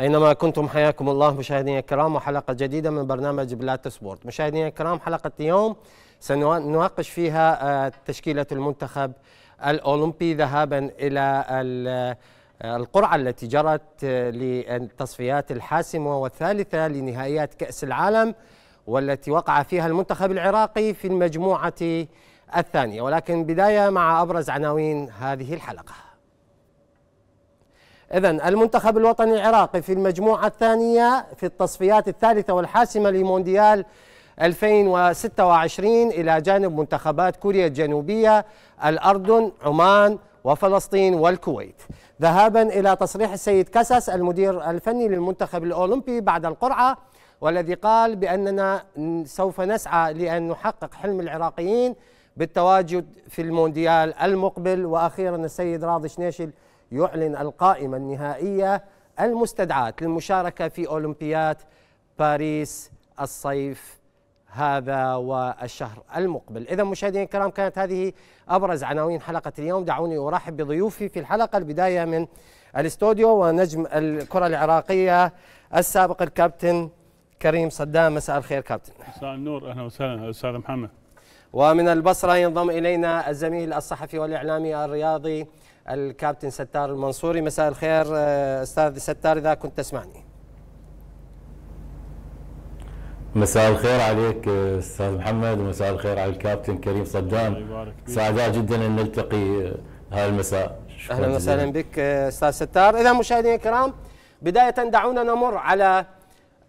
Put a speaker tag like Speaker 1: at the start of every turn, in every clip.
Speaker 1: أينما كنتم حياكم الله مشاهدينا الكرام وحلقة جديدة من برنامج بلاد سبورت مشاهدينا الكرام حلقة اليوم سنناقش فيها آه، تشكيلة المنتخب الأولمبي ذهابا إلى آه، القرعة التي جرت آه، للتصفيات الحاسمة والثالثة لنهائيات كأس العالم والتي وقع فيها المنتخب العراقي في المجموعة الثانية ولكن بداية مع أبرز عناوين هذه الحلقة إذا المنتخب الوطني العراقي في المجموعة الثانية في التصفيات الثالثة والحاسمة لمونديال 2026 إلى جانب منتخبات كوريا الجنوبية الأردن عمان وفلسطين والكويت ذهابا إلى تصريح السيد كسس المدير الفني للمنتخب الأولمبي بعد القرعة والذي قال بأننا سوف نسعى لأن نحقق حلم العراقيين بالتواجد في المونديال المقبل وأخيرا السيد راضي شنيشل يعلن القائمة النهائية المستدعاة للمشاركة في أولمبياد باريس الصيف هذا والشهر المقبل إذا مشاهدينا الكرام كانت هذه أبرز عناوين حلقة اليوم دعوني أرحب بضيوفي في الحلقة البداية من الاستوديو ونجم الكرة العراقية السابق الكابتن كريم صدام مساء الخير كابتن
Speaker 2: مساء النور أهلا وسهلا أستاذ محمد
Speaker 1: ومن البصرة ينضم إلينا الزميل الصحفي والإعلامي الرياضي الكابتن ستار المنصوري مساء الخير آه، استاذ ستار اذا كنت تسمعني
Speaker 3: مساء الخير عليك آه، استاذ محمد ومساء الخير على الكابتن كريم صدام سعداء جدا ان نلتقي آه، هذا المساء اهلا وسهلا
Speaker 1: بك استاذ ستار اذا مشاهدينا الكرام بدايه دعونا نمر على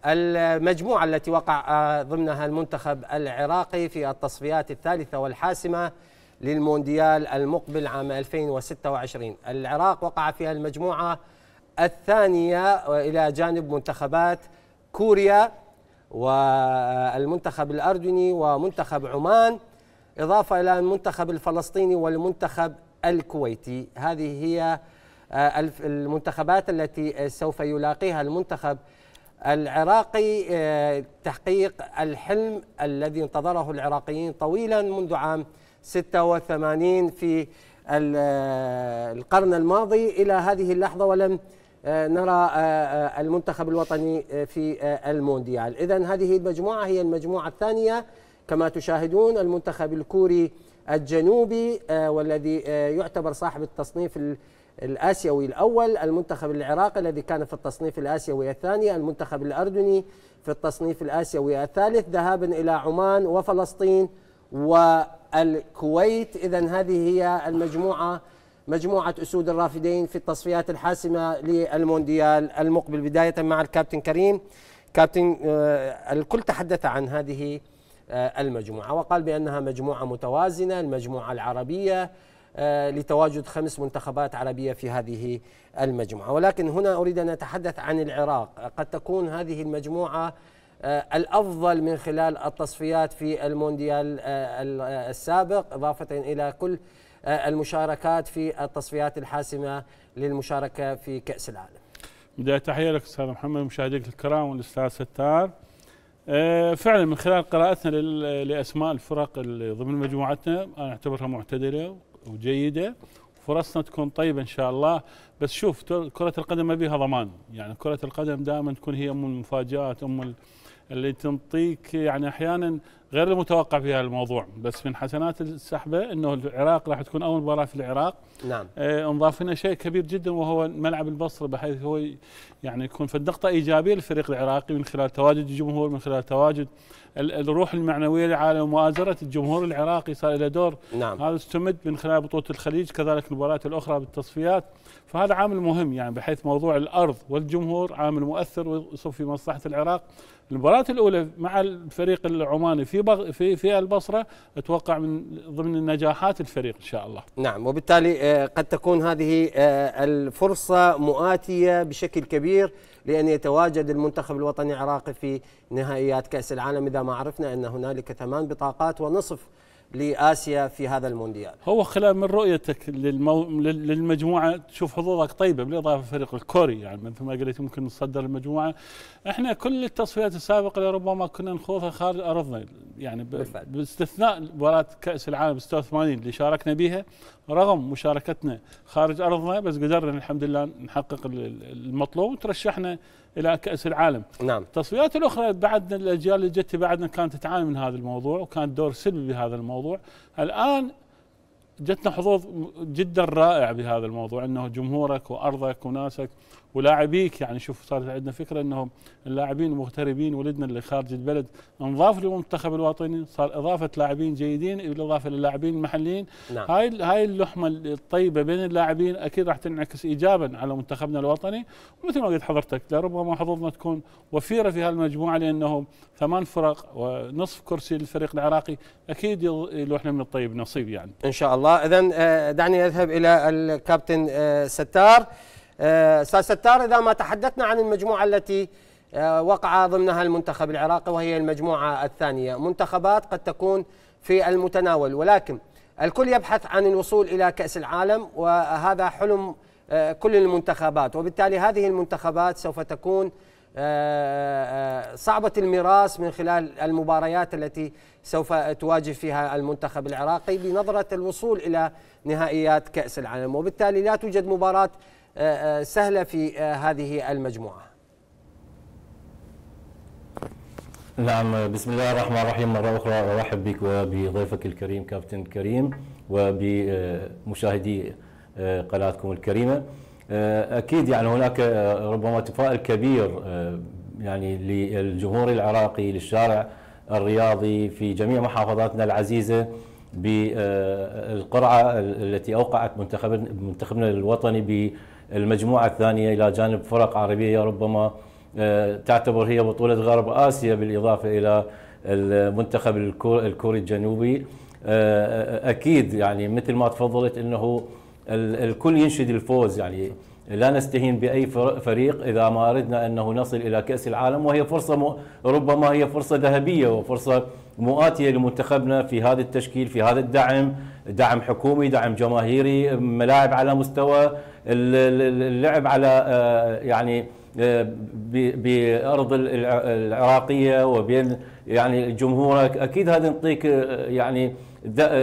Speaker 1: المجموعه التي وقع ضمنها المنتخب العراقي في التصفيات الثالثه والحاسمه للمونديال المقبل عام 2026 العراق وقع فيها المجموعة الثانية إلى جانب منتخبات كوريا والمنتخب الأردني ومنتخب عمان إضافة إلى المنتخب الفلسطيني والمنتخب الكويتي هذه هي آه، المنتخبات التي سوف يلاقيها المنتخب العراقي آه، تحقيق الحلم الذي انتظره العراقيين طويلا منذ عام 86 في القرن الماضي إلى هذه اللحظة ولم آه، نرى آه، آه، المنتخب الوطني في المونديال إذا هذه المجموعة هي المجموعة الثانية كما تشاهدون المنتخب الكوري الجنوبي والذي يعتبر صاحب التصنيف الآسيوي الأول المنتخب العراقي الذي كان في التصنيف الآسيوي الثاني المنتخب الأردني في التصنيف الآسيوي الثالث ذهابا إلى عمان وفلسطين والكويت إذا هذه هي المجموعة مجموعة أسود الرافدين في التصفيات الحاسمة للمونديال المقبل بداية مع الكابتن كريم كابتن آه، الكل تحدث عن هذه آه، المجموعة وقال بأنها مجموعة متوازنة المجموعة العربية آه، لتواجد خمس منتخبات عربية في هذه المجموعة ولكن هنا أريد أن أتحدث عن العراق قد تكون هذه المجموعة آه، الافضل من خلال التصفيات في المونديال آه، آه، السابق اضافه الى كل المشاركات في التصفيات الحاسمه للمشاركه في كاس العالم.
Speaker 2: بدايه تحيه لك استاذ محمد مشاهديك الكرام والاستاذ ستار. فعلا من خلال قراءتنا لاسماء الفرق اللي ضمن مجموعتنا انا اعتبرها معتدله وجيده فرصنا تكون طيبه ان شاء الله بس شوف كره القدم ما بيها ضمان يعني كره القدم دائما تكون هي ام المفاجات ام اللي تنطيك يعني احيانا غير المتوقع في هذا الموضوع بس من حسنات السحبه انه العراق راح تكون اول مباراه في العراق نعم آه انضاف لنا شيء كبير جدا وهو ملعب البصره بحيث هو يعني يكون في النقطة ايجابيه للفريق العراقي من خلال تواجد الجمهور من خلال تواجد الروح المعنويه للعالم ومؤازره الجمهور العراقي صار له دور نعم. هذا استمد من خلال بطوله الخليج كذلك المباريات الاخرى بالتصفيات فهذا عامل مهم يعني بحيث موضوع الارض والجمهور عامل مؤثر ويصب في مصلحه العراق المباراة الأولى مع الفريق العماني في بغ... في في البصرة أتوقع من ضمن نجاحات الفريق إن شاء الله. نعم وبالتالي آه، قد تكون هذه
Speaker 1: آه، الفرصة مؤاتية بشكل كبير لأن يتواجد المنتخب الوطني العراقي في نهائيات كأس العالم إذا ما عرفنا أن هنالك ثمان بطاقات ونصف لاسيا في هذا المونديال.
Speaker 2: هو خلال من رؤيتك للمو... للمجموعه تشوف حظوظك طيبه بالاضافه للفريق الكوري يعني مثل ما قلت ممكن نصدر المجموعه. احنا كل التصفيات السابقه ربما كنا نخوضها خارج ارضنا يعني ب... باستثناء مباراه كاس العالم 86 اللي شاركنا بها رغم مشاركتنا خارج ارضنا بس قدرنا الحمد لله نحقق المطلوب وترشحنا الى كاس العالم نعم التصفيات الاخرى بعد الاجيال اللي جت بعدنا كانت تعاني من هذا الموضوع وكان دور سلبي بهذا الموضوع الان جتنا حظوظ جدا رائع بهذا الموضوع انه جمهورك وارضك وناسك ولاعبيك يعني شوف صارت عندنا فكره انهم اللاعبين المغتربين ولدنا اللي خارج البلد انضاف للمنتخب الوطني صار اضافه لاعبين جيدين بالاضافه للاعبين المحليين نعم. هاي هاي اللحمه الطيبه بين اللاعبين اكيد راح تنعكس ايجابا على منتخبنا الوطني ومثل ما قلت حضرتك لربما حظوظنا تكون وفيره في هالمجموعه لانهم ثمان فرق ونصف كرسي للفريق العراقي اكيد يلوحنا من الطيب نصيب يعني ان شاء الله اذا آه، دعني اذهب الى الكابتن آه،
Speaker 1: ستار آه، استاذ ستار اذا ما تحدثنا عن المجموعه التي آه، وقع ضمنها المنتخب العراقي وهي المجموعه الثانيه، منتخبات قد تكون في المتناول ولكن الكل يبحث عن الوصول الى كاس العالم وهذا حلم آه، كل المنتخبات وبالتالي هذه المنتخبات سوف تكون صعبة المراس من خلال المباريات التي سوف تواجه فيها المنتخب العراقي بنظرة الوصول إلى نهائيات كأس العالم وبالتالي لا توجد مباراة آه، آه، سهلة في آه، هذه المجموعة
Speaker 3: نعم بسم الله الرحمن الرحيم مرة أخرى أرحب بك وبضيفك الكريم كابتن كريم وبمشاهدي قناتكم الكريمة أكيد يعني هناك ربما تفاؤل كبير يعني للجمهور العراقي للشارع الرياضي في جميع محافظاتنا العزيزة بالقرعة التي أوقعت منتخب منتخبنا الوطني المجموعة الثانية إلى جانب فرق عربية ربما آه، تعتبر هي بطولة غرب آسيا بالإضافة إلى المنتخب الكوري الجنوبي آه، آه، أكيد يعني مثل ما تفضلت أنه الكل ينشد الفوز يعني لا نستهين باي فريق اذا ما اردنا انه نصل الى كاس العالم وهي فرصه ربما هي فرصه ذهبيه وفرصه مؤاتيه لمنتخبنا في هذا التشكيل في هذا الدعم دعم حكومي دعم جماهيري ملاعب على مستوى اللعب على آه، يعني آه، بارض العراقيه وبين يعني جمهورك اكيد هذا يعطيك آه، يعني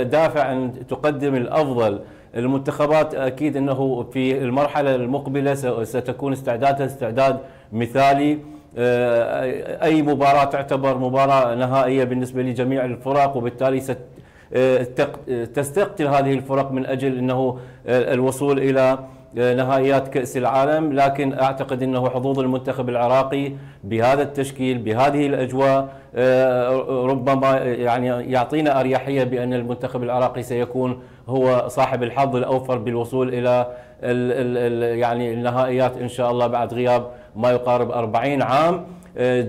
Speaker 3: دافع ان تقدم الافضل المنتخبات اكيد انه في المرحله المقبله ستكون استعدادها استعداد مثالي اي مباراه تعتبر مباراه نهائيه بالنسبه لجميع الفرق وبالتالي آه، تستقتل هذه الفرق من أجل أنه آه، الوصول إلى آه، نهائيات كأس العالم لكن أعتقد أنه حظوظ المنتخب العراقي بهذا التشكيل بهذه الأجواء ربما يعني يعطينا أريحية بأن المنتخب العراقي سيكون هو صاحب الحظ الأوفر بالوصول إلى الـ الـ يعني النهائيات إن شاء الله بعد غياب ما يقارب 40 عام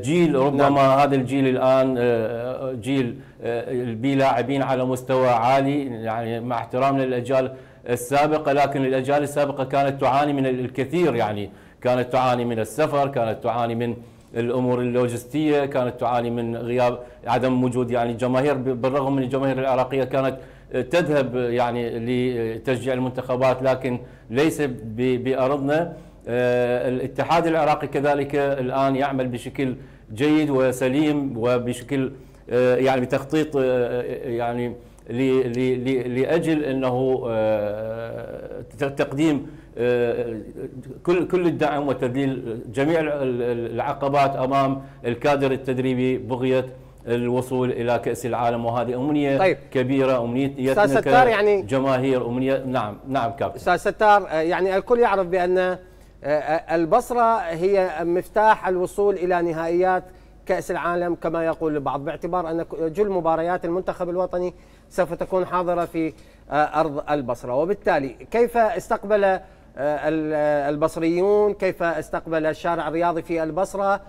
Speaker 3: جيل ربما نعم. هذا الجيل الآن جيل آه، بلاعبين على مستوى عالي يعني مع احترامنا للاجيال السابقه لكن الاجيال السابقه كانت تعاني من الكثير يعني كانت تعاني من السفر كانت تعاني من الامور اللوجستيه كانت تعاني من غياب عدم وجود يعني جماهير بالرغم من الجماهير العراقيه كانت آه، تذهب آه، يعني لتشجيع المنتخبات لكن ليس بارضنا الاتحاد العراقي كذلك الان يعمل بشكل جيد وسليم وبشكل آه، يعني بتخطيط آه، آه، يعني لاجل انه تقديم كل كل الدعم وتذليل جميع العقبات امام الكادر التدريبي بغيه الوصول الى كاس العالم وهذه امنيه طيب. كبيره امنيه ستار يعني جماهير امنيه نعم نعم كابتن
Speaker 1: استاذ ستار يعني الكل يعرف بان البصره هي مفتاح الوصول الى نهائيات كأس العالم كما يقول البعض باعتبار أن جل مباريات المنتخب الوطني سوف تكون حاضرة في آه، أرض البصرة وبالتالي كيف استقبل آه، آه، البصريون كيف استقبل الشارع الرياضي في البصرة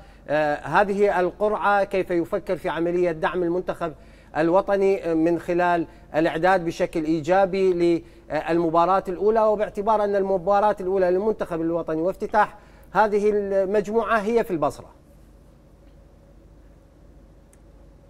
Speaker 1: هذه القرعة كيف يفكر في عملية دعم المنتخب الوطني من خلال الإعداد بشكل إيجابي للمباراة الأولى وباعتبار أن المباراة الأولى للمنتخب الوطني وافتتاح هذه المجموعة هي في البصرة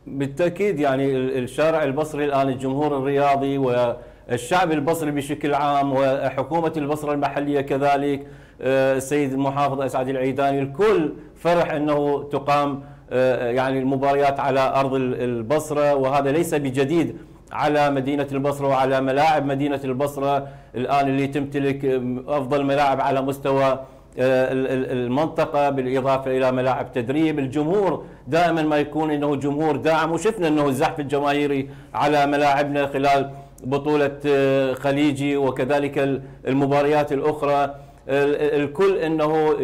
Speaker 3: بالتاكيد يعني الشارع البصري الان الجمهور الرياضي والشعب البصري بشكل عام وحكومه البصره المحليه كذلك آه، السيد المحافظ اسعد العيداني الكل فرح انه تقام آه، يعني المباريات على ارض البصره وهذا ليس بجديد على مدينه البصره وعلى ملاعب مدينه البصره الان اللي تمتلك آه، افضل ملاعب على مستوى آه، المنطقة بالإضافة إلى ملاعب تدريب الجمهور دائما ما يكون أنه جمهور داعم وشفنا أنه الزحف الجماهيري على ملاعبنا خلال بطولة آه، خليجي وكذلك المباريات الأخرى الكل انه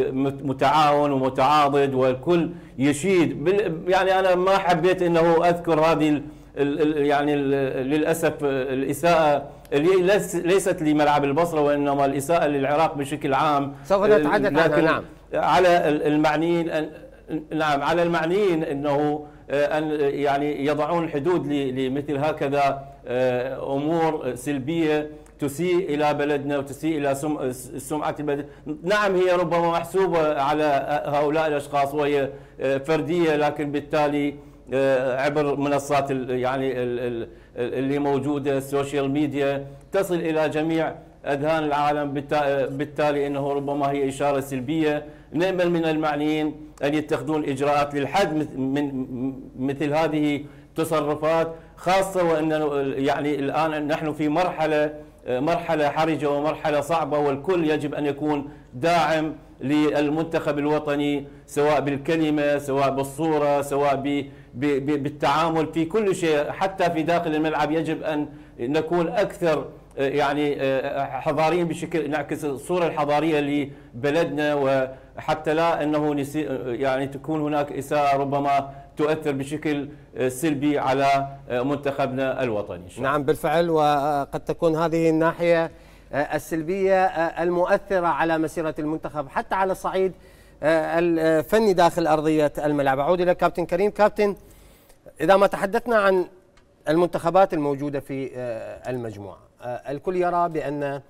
Speaker 3: متعاون ومتعاضد والكل يشيد يعني انا ما حبيت انه اذكر هذه يعني للاسف الاساءه ليست لملعب البصره وانما الاساءه للعراق بشكل عام سوف نتحدث عنها نعم على المعنيين أن نعم على المعنيين انه آه، ان يعني يضعون حدود لمثل هكذا آه، امور سلبيه تسيء الى بلدنا وتسيء الى سمعه البلد نعم هي ربما محسوبه على آه، هؤلاء الاشخاص وهي فرديه لكن بالتالي عبر منصات يعني اللي موجوده السوشيال ميديا تصل الى جميع اذهان العالم بالتالي انه ربما هي اشاره سلبيه نامل من المعنيين ان يتخذون اجراءات للحد من مثل هذه التصرفات خاصه وان يعني الان نحن في مرحله مرحله حرجه ومرحله صعبه والكل يجب ان يكون داعم للمنتخب الوطني سواء بالكلمه سواء بالصوره سواء ب بالتعامل في كل شيء حتى في داخل الملعب يجب أن نكون أكثر آه، يعني آه، حضاريين بشكل نعكس الصورة الحضارية لبلدنا وحتى لا أنه آه، يعني تكون هناك إساءة ربما تؤثر بشكل سلبي على منتخبنا الوطني شو. نعم
Speaker 1: بالفعل وقد تكون هذه الناحية السلبية المؤثرة على مسيرة المنتخب حتى على صعيد آه، الفني آه، داخل ارضيه الملعب اعود الى كابتن كريم كابتن اذا ما تحدثنا عن المنتخبات الموجوده في آه، المجموعه الكل يرى بان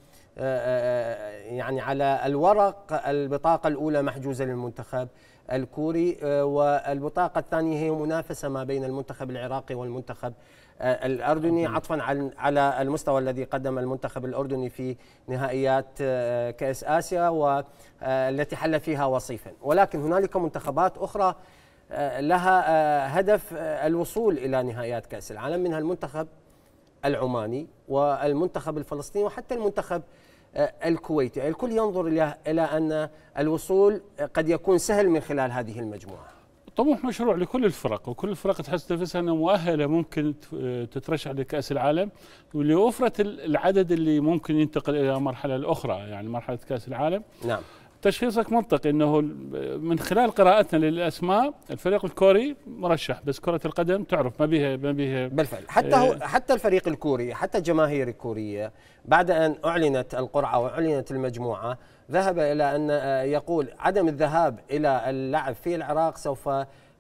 Speaker 1: يعني على الورق البطاقه الاولى محجوزه للمنتخب الكوري والبطاقه الثانيه هي منافسه ما بين المنتخب العراقي والمنتخب آه، الاردني عطفا على المستوى الذي قدم المنتخب الاردني في نهائيات آه، كاس اسيا والتي آه، حل فيها وصيفا ولكن هنالك منتخبات اخرى لها هدف الوصول الى نهائيات كاس العالم منها المنتخب العماني والمنتخب الفلسطيني وحتى المنتخب الكويتي الكل ينظر الى ان الوصول قد يكون سهل من خلال هذه المجموعه
Speaker 2: الطموح مشروع لكل الفرق وكل الفرق تحس نفسها انها مؤهله ممكن تترشح لكاس العالم واللي وفرت العدد اللي ممكن ينتقل الى مرحله الاخرى يعني مرحله كاس العالم نعم تشخيصك منطقي انه من خلال قراءتنا للاسماء الفريق الكوري مرشح بس كره القدم تعرف ما بيها ما بيها بالفعل حتى هو إيه.
Speaker 1: حتى الفريق الكوري حتى الجماهير الكوريه بعد ان اعلنت القرعه واعلنت المجموعه ذهب الى ان آه، يقول عدم الذهاب الى اللعب في العراق سوف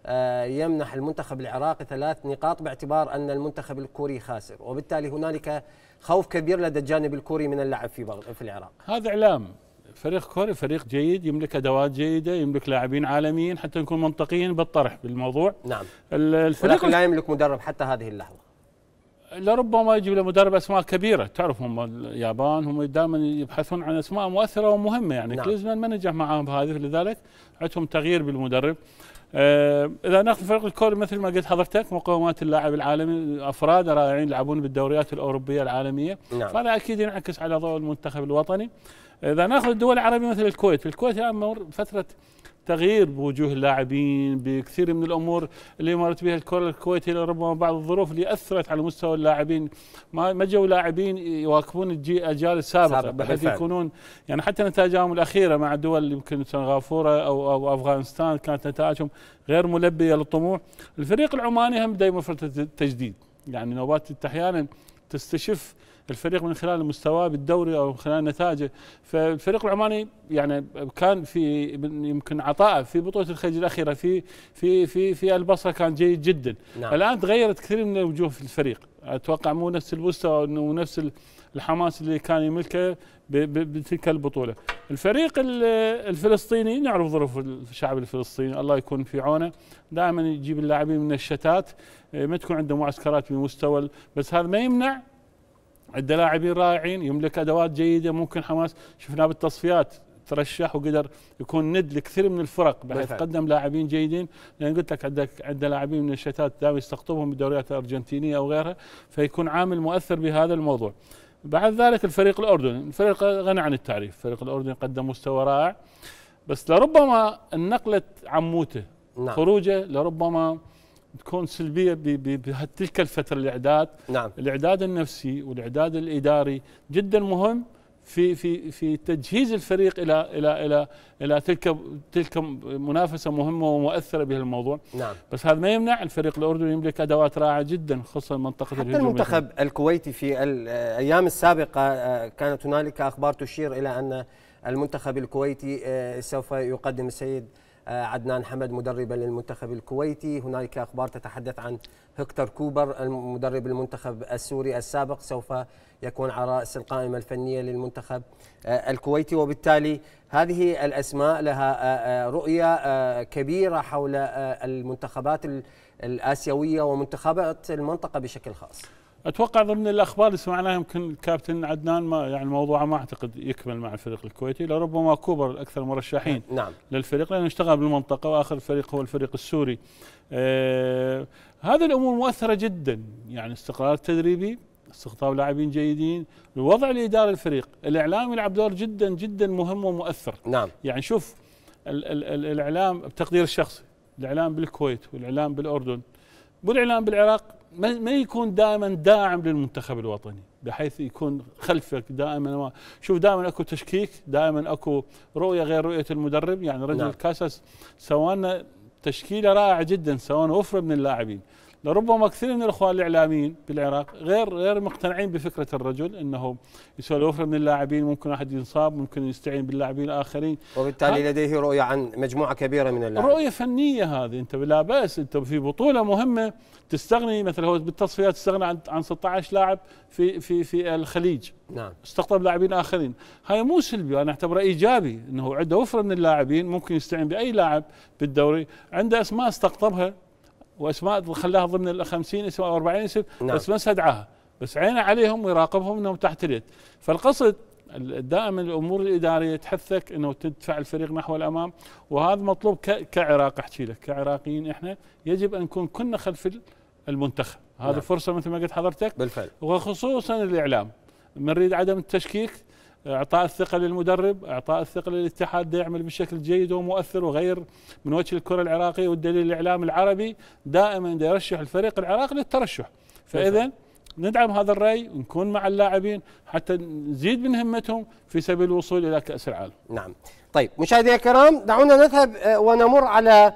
Speaker 1: آه، يمنح المنتخب العراقي ثلاث نقاط باعتبار ان المنتخب الكوري خاسر وبالتالي هنالك خوف كبير لدى الجانب الكوري من اللعب في في العراق
Speaker 2: هذا اعلام فريق كوري فريق جيد يملك ادوات جيده يملك لاعبين عالميين حتى نكون منطقيين بالطرح بالموضوع نعم الفريق ولكن لا يملك مدرب حتى هذه اللحظه لربما يجيب له مدرب اسماء كبيره تعرف هم اليابان هم دائما يبحثون عن اسماء مؤثره ومهمه يعني نعم. كليزمان ما نجح معاهم بهذه لذلك عندهم تغيير بالمدرب آه اذا ناخذ فريق الكوري مثل ما قلت حضرتك مقومات اللاعب العالمي افراد رائعين يلعبون بالدوريات الاوروبيه العالميه نعم. فهذا اكيد ينعكس على ضوء المنتخب الوطني اذا ناخذ الدول العربيه مثل الكويت، الكويت الان مر فتره تغيير بوجوه اللاعبين بكثير من الامور اللي مرت بها الكره الكويتيه ربما بعض الظروف اللي اثرت على مستوى اللاعبين ما جو لاعبين يواكبون الاجيال السابقه بحيث يكونون يعني حتى نتائجهم الاخيره مع دول يمكن سنغافوره او او افغانستان كانت نتائجهم غير ملبيه للطموح، الفريق العماني هم دائما فتره التجديد يعني نوبات احيانا تستشف الفريق من خلال مستواه بالدوري او من خلال نتائجه فالفريق العماني يعني كان في يمكن عطائه في بطوله الخليج الاخيره في في في في البصره كان جيد جدا نعم. الان تغيرت كثير من الوجوه في الفريق اتوقع مو نفس المستوى ونفس الحماس اللي كان يملكه بتلك البطوله. الفريق الفلسطيني نعرف ظروف الشعب الفلسطيني الله يكون في عونه دائما يجيب اللاعبين من الشتات ما تكون عنده معسكرات بمستوى بس هذا ما يمنع عنده لاعبين رائعين يملك ادوات جيده ممكن حماس شفناه بالتصفيات ترشح وقدر يكون ند لكثير من الفرق بحيث قدم لاعبين جيدين لان قلت لك عندك عنده لاعبين من الشتات دائما يستقطبهم بالدوريات الارجنتينيه او غيرها فيكون عامل مؤثر بهذا الموضوع. بعد ذلك الفريق الاردني، الفريق غني عن التعريف، الفريق الاردني قدم مستوى رائع بس لربما نقله عموته نعم. خروجه لربما تكون سلبيه بتلك الفتره الاعداد نعم. الاعداد النفسي والاعداد الاداري جدا مهم في في في تجهيز الفريق الى الى الى الى تلك تلك منافسه مهمه ومؤثره بهالموضوع نعم بس هذا ما يمنع الفريق الاردني يملك ادوات رائعه جدا خصوصا منطقه حتى الهجوم المنتخب مثل. الكويتي
Speaker 1: في الايام السابقه آه، كانت هنالك اخبار تشير الى ان المنتخب الكويتي آه، سوف يقدم السيد آه، عدنان حمد مدربا للمنتخب الكويتي هناك أخبار تتحدث عن هكتور كوبر المدرب المنتخب السوري السابق سوف يكون على رأس القائمة الفنية للمنتخب آه، الكويتي وبالتالي هذه الأسماء لها آه، رؤية كبيرة حول المنتخبات الآسيوية ومنتخبات المنطقة بشكل خاص
Speaker 2: اتوقع ضمن الاخبار اللي سمعناها يمكن الكابتن عدنان ما يعني موضوعه ما اعتقد يكمل مع الفريق الكويتي لربما كوبر الاكثر مرشحين نعم. للفريق لانه اشتغل بالمنطقه واخر فريق هو الفريق السوري. آه هذه الامور مؤثره جدا يعني استقرار تدريبي استقطاب لاعبين جيدين الوضع الاداري الفريق الاعلام يلعب دور جدا جدا مهم ومؤثر نعم يعني شوف ال ال ال الاعلام بتقدير الشخصي الاعلام بالكويت والاعلام بالاردن والاعلام بالعراق ما يكون دائما داعم للمنتخب الوطني بحيث يكون خلفك دائما شوف دائما اكو تشكيك دائما اكو رؤيه غير رؤيه المدرب يعني رجل نعم. الكاسس سوانا تشكيله رائعه جدا سواء وفره من اللاعبين لربما كثير من الاخوان الاعلاميين بالعراق غير غير مقتنعين بفكره الرجل انه يسوي وفره من اللاعبين ممكن احد ينصاب ممكن يستعين باللاعبين الاخرين وبالتالي
Speaker 1: لديه رؤيه عن مجموعه كبيره من اللاعبين
Speaker 2: رؤيه فنيه هذه انت لا باس انت في بطوله مهمه تستغني مثلا هو بالتصفيات استغنى عن عن 16 لاعب في في في الخليج نعم استقطب لاعبين اخرين هاي مو سلبي انا اعتبره ايجابي انه عنده وفره من اللاعبين ممكن يستعين باي لاعب بالدوري عنده اسماء استقطبها واسماء خلاها ضمن ال 50 اسم او 40 اسم نعم. بس ما استدعاها بس عينه عليهم ويراقبهم انهم تحت اليد فالقصد دائما الامور الاداريه تحثك انه تدفع الفريق نحو الامام وهذا مطلوب كعراق احكي لك كعراقيين احنا يجب ان نكون كنا خلف المنتخب هذه نعم. فرصه مثل ما قلت حضرتك بالفعل وخصوصا الاعلام نريد عدم التشكيك اعطاء الثقه للمدرب اعطاء الثقه للاتحاد يعمل بشكل جيد ومؤثر وغير من وجه الكره العراقيه والدليل الاعلام العربي دائما يرشح الفريق العراقي للترشح فاذا ندعم هذا الرأي ونكون مع اللاعبين حتى نزيد من همتهم في سبيل الوصول إلى كأس العالم نعم طيب مشاهدينا الكرام دعونا نذهب
Speaker 1: آه، ونمر على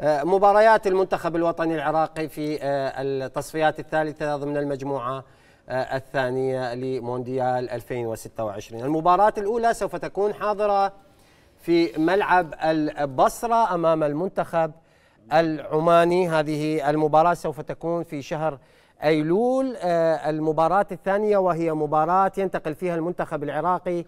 Speaker 1: آه، مباريات المنتخب الوطني العراقي في آه، التصفيات الثالثة ضمن المجموعة الثانية لمونديال 2026 المباراة الأولى سوف تكون حاضرة في ملعب البصرة أمام المنتخب العماني هذه المباراة سوف تكون في شهر أيلول آه، المباراة الثانية وهي مباراة ينتقل فيها المنتخب العراقي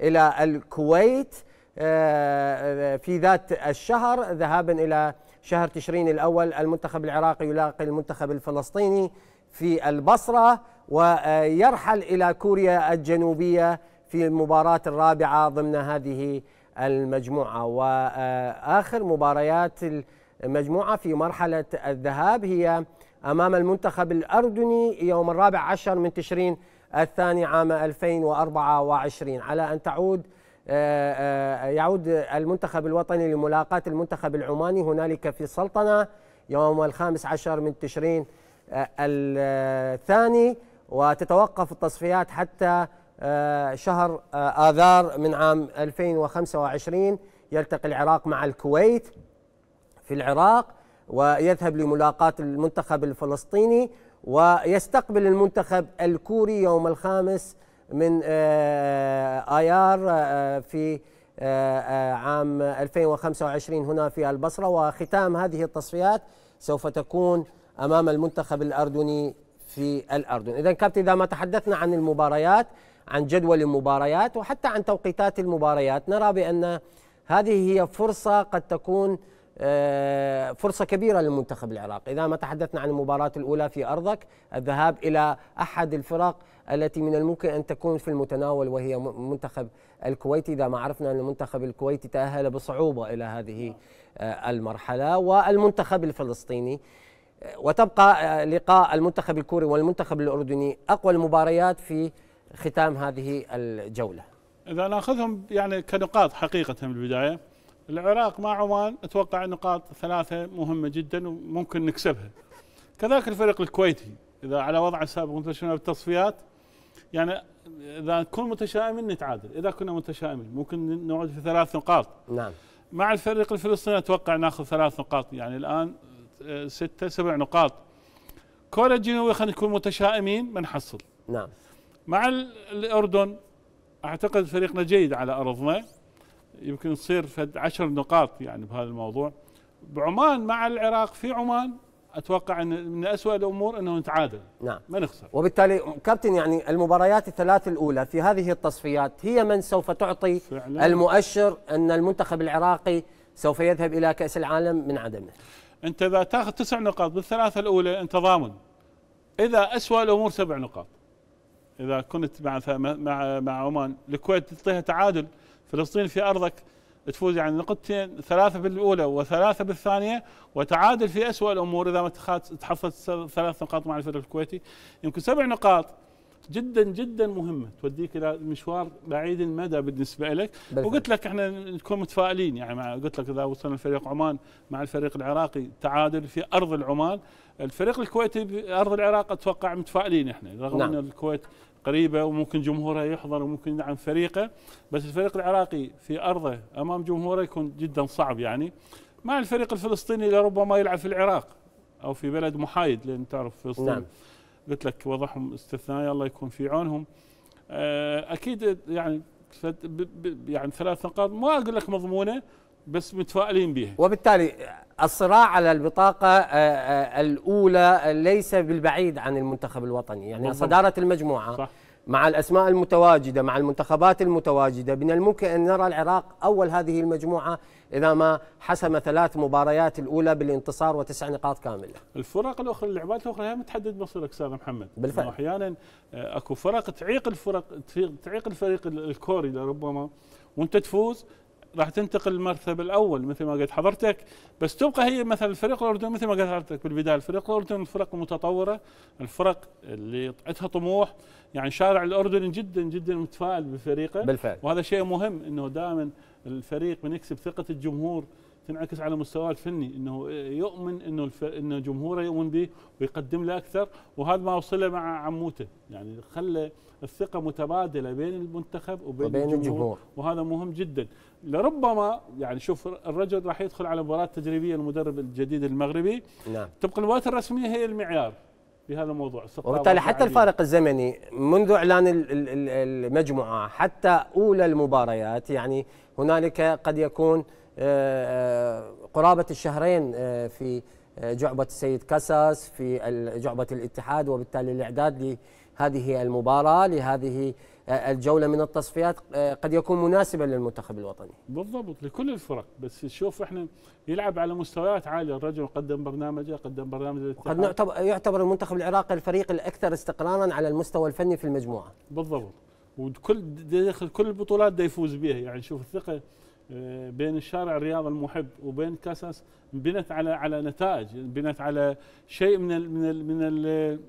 Speaker 1: إلى الكويت آه، آه، في ذات الشهر ذهابا إلى شهر تشرين الأول المنتخب العراقي يلاقي المنتخب الفلسطيني في البصرة ويرحل إلى كوريا الجنوبية في المباراة الرابعة ضمن هذه المجموعة وآخر مباريات المجموعة في مرحلة الذهاب هي أمام المنتخب الأردني يوم الرابع عشر من تشرين الثاني عام 2024 على أن تعود آه، آه، يعود المنتخب الوطني لملاقاة المنتخب العماني هنالك في السلطنة يوم الخامس عشر من تشرين آه، الثاني وتتوقف التصفيات حتى شهر آذار من عام 2025 يلتقي العراق مع الكويت في العراق ويذهب لملاقاة المنتخب الفلسطيني ويستقبل المنتخب الكوري يوم الخامس من آه، آه، آيار آه، في عام 2025 هنا في البصرة وختام هذه التصفيات سوف تكون أمام المنتخب الأردني في الأردن إذا كابتن إذا ما تحدثنا عن المباريات عن جدول المباريات وحتى عن توقيتات المباريات نرى بأن هذه هي فرصة قد تكون آه، فرصة كبيرة للمنتخب العراقي إذا ما تحدثنا عن المباراة الأولى في أرضك الذهاب إلى أحد الفرق التي من الممكن أن تكون في المتناول وهي منتخب الكويت إذا ما عرفنا أن المنتخب الكويتي تأهل بصعوبة إلى هذه آه، المرحلة والمنتخب الفلسطيني آه، وتبقى لقاء المنتخب الكوري والمنتخب الأردني أقوى المباريات في ختام هذه الجولة
Speaker 2: إذا ناخذهم يعني كنقاط حقيقة في البداية العراق مع عمان اتوقع نقاط ثلاثه مهمه جدا وممكن نكسبها كذلك الفريق الكويتي اذا على وضعه السابق متشائم بالتصفيات يعني اذا نكون متشائمين نتعادل اذا كنا متشائمين ممكن نقعد في ثلاث نقاط نعم مع الفريق الفلسطيني اتوقع ناخذ ثلاث نقاط يعني الان آه، ستة سبع نقاط كوريا الجنوبيه خلينا نكون متشائمين بنحصل نعم مع الاردن اعتقد فريقنا جيد على ارضنا يمكن تصير فد عشر نقاط يعني بهذا الموضوع بعمان مع العراق في عمان اتوقع ان من اسوء الامور انه نتعادل نعم ما نخسر وبالتالي كابتن
Speaker 1: يعني المباريات الثلاث الاولى في هذه التصفيات هي من سوف تعطي فعلا. المؤشر ان المنتخب العراقي سوف يذهب الى كاس العالم من عدمه
Speaker 2: انت اذا تاخذ تسع نقاط بالثلاثه الاولى انت ضامن اذا اسوء الامور سبع نقاط اذا كنت مع مع مع عمان الكويت تعطيها تعادل فلسطين في ارضك تفوز يعني نقطتين ثلاثة بالأولى وثلاثة بالثانية وتعادل في أسوأ الأمور إذا ما تحصلت ثلاث نقاط مع الفريق الكويتي يمكن سبع نقاط جدا جدا مهمه توديك الى مشوار بعيد المدى بالنسبه لك وقلت لك احنا نكون متفائلين يعني مع قلت لك اذا وصلنا الفريق عمان مع الفريق العراقي تعادل في ارض العمان الفريق الكويتي بارض العراق اتوقع متفائلين احنا رغم نعم. ان الكويت قريبه وممكن جمهوره يحضر وممكن يدعم فريقه بس الفريق العراقي في ارضه امام جمهوره يكون جدا صعب يعني مع الفريق الفلسطيني اللي ربما يلعب في العراق او في بلد محايد لان تعرف فلسطين نعم. قلت لك وضعهم استثنائي الله يكون في عونهم آه، اكيد يعني يعني ثلاث نقاط ما اقول لك مضمونه بس متفائلين بها وبالتالي الصراع على البطاقة آه،
Speaker 1: آه، الأولى ليس بالبعيد عن المنتخب الوطني يعني بالضبط. صدارة المجموعة صح. مع الأسماء المتواجدة مع المنتخبات المتواجدة من الممكن أن نرى العراق أول هذه المجموعة إذا ما حسم ثلاث مباريات الأولى بالانتصار وتسع نقاط
Speaker 2: كاملة الفرق الأخرى اللعبات الأخرى هي متحدد مصيرك أستاذ محمد بالفعل أحيانا آه، أكو فرق تعيق الفرق تعيق الفريق الكوري لربما وأنت تفوز راح تنتقل المرتب الاول مثل ما قلت حضرتك بس تبقى هي مثل الفريق الاردني مثل ما قلت حضرتك بالبدايه الفريق الاردني الفرق المتطوره الفرق اللي عندها طموح يعني شارع الاردني جدا جدا متفائل بفريقه بالفعل وهذا شيء مهم انه دائما الفريق من يكسب ثقه الجمهور تنعكس على مستواه الفني انه يؤمن انه الف... انه جمهوره يؤمن به ويقدم له اكثر وهذا ما وصله مع عموته يعني خلى الثقه متبادله بين المنتخب وبين, وبين الجمهور, الجمهور وهذا مهم جدا لربما يعني شوف الرجل راح يدخل على مباراه تجريبيه المدرب الجديد المغربي نعم تبقى المباراه الرسميه هي المعيار في هذا الموضوع وبالتالي حتى
Speaker 1: الفارق الزمني منذ اعلان المجموعه حتى اولى المباريات يعني هنالك قد يكون آه، آه، قرابة الشهرين آه، في جعبة السيد كاساس في جعبة الاتحاد وبالتالي الإعداد لهذه
Speaker 2: المباراة لهذه الجولة من التصفيات قد يكون مناسبا للمنتخب الوطني بالضبط لكل الفرق بس شوف احنا يلعب على مستويات عالية الرجل قدم برنامجه قدم برنامج قد يعتبر,
Speaker 1: يعتبر المنتخب العراقي الفريق الأكثر استقرارا على المستوى الفني في
Speaker 2: المجموعة بالضبط وكل داخل كل البطولات دا يفوز بها يعني شوف الثقة آه، بين الشارع الرياض المحب وبين كاساس بنت على على نتائج بنت على شيء من الـ من الـ من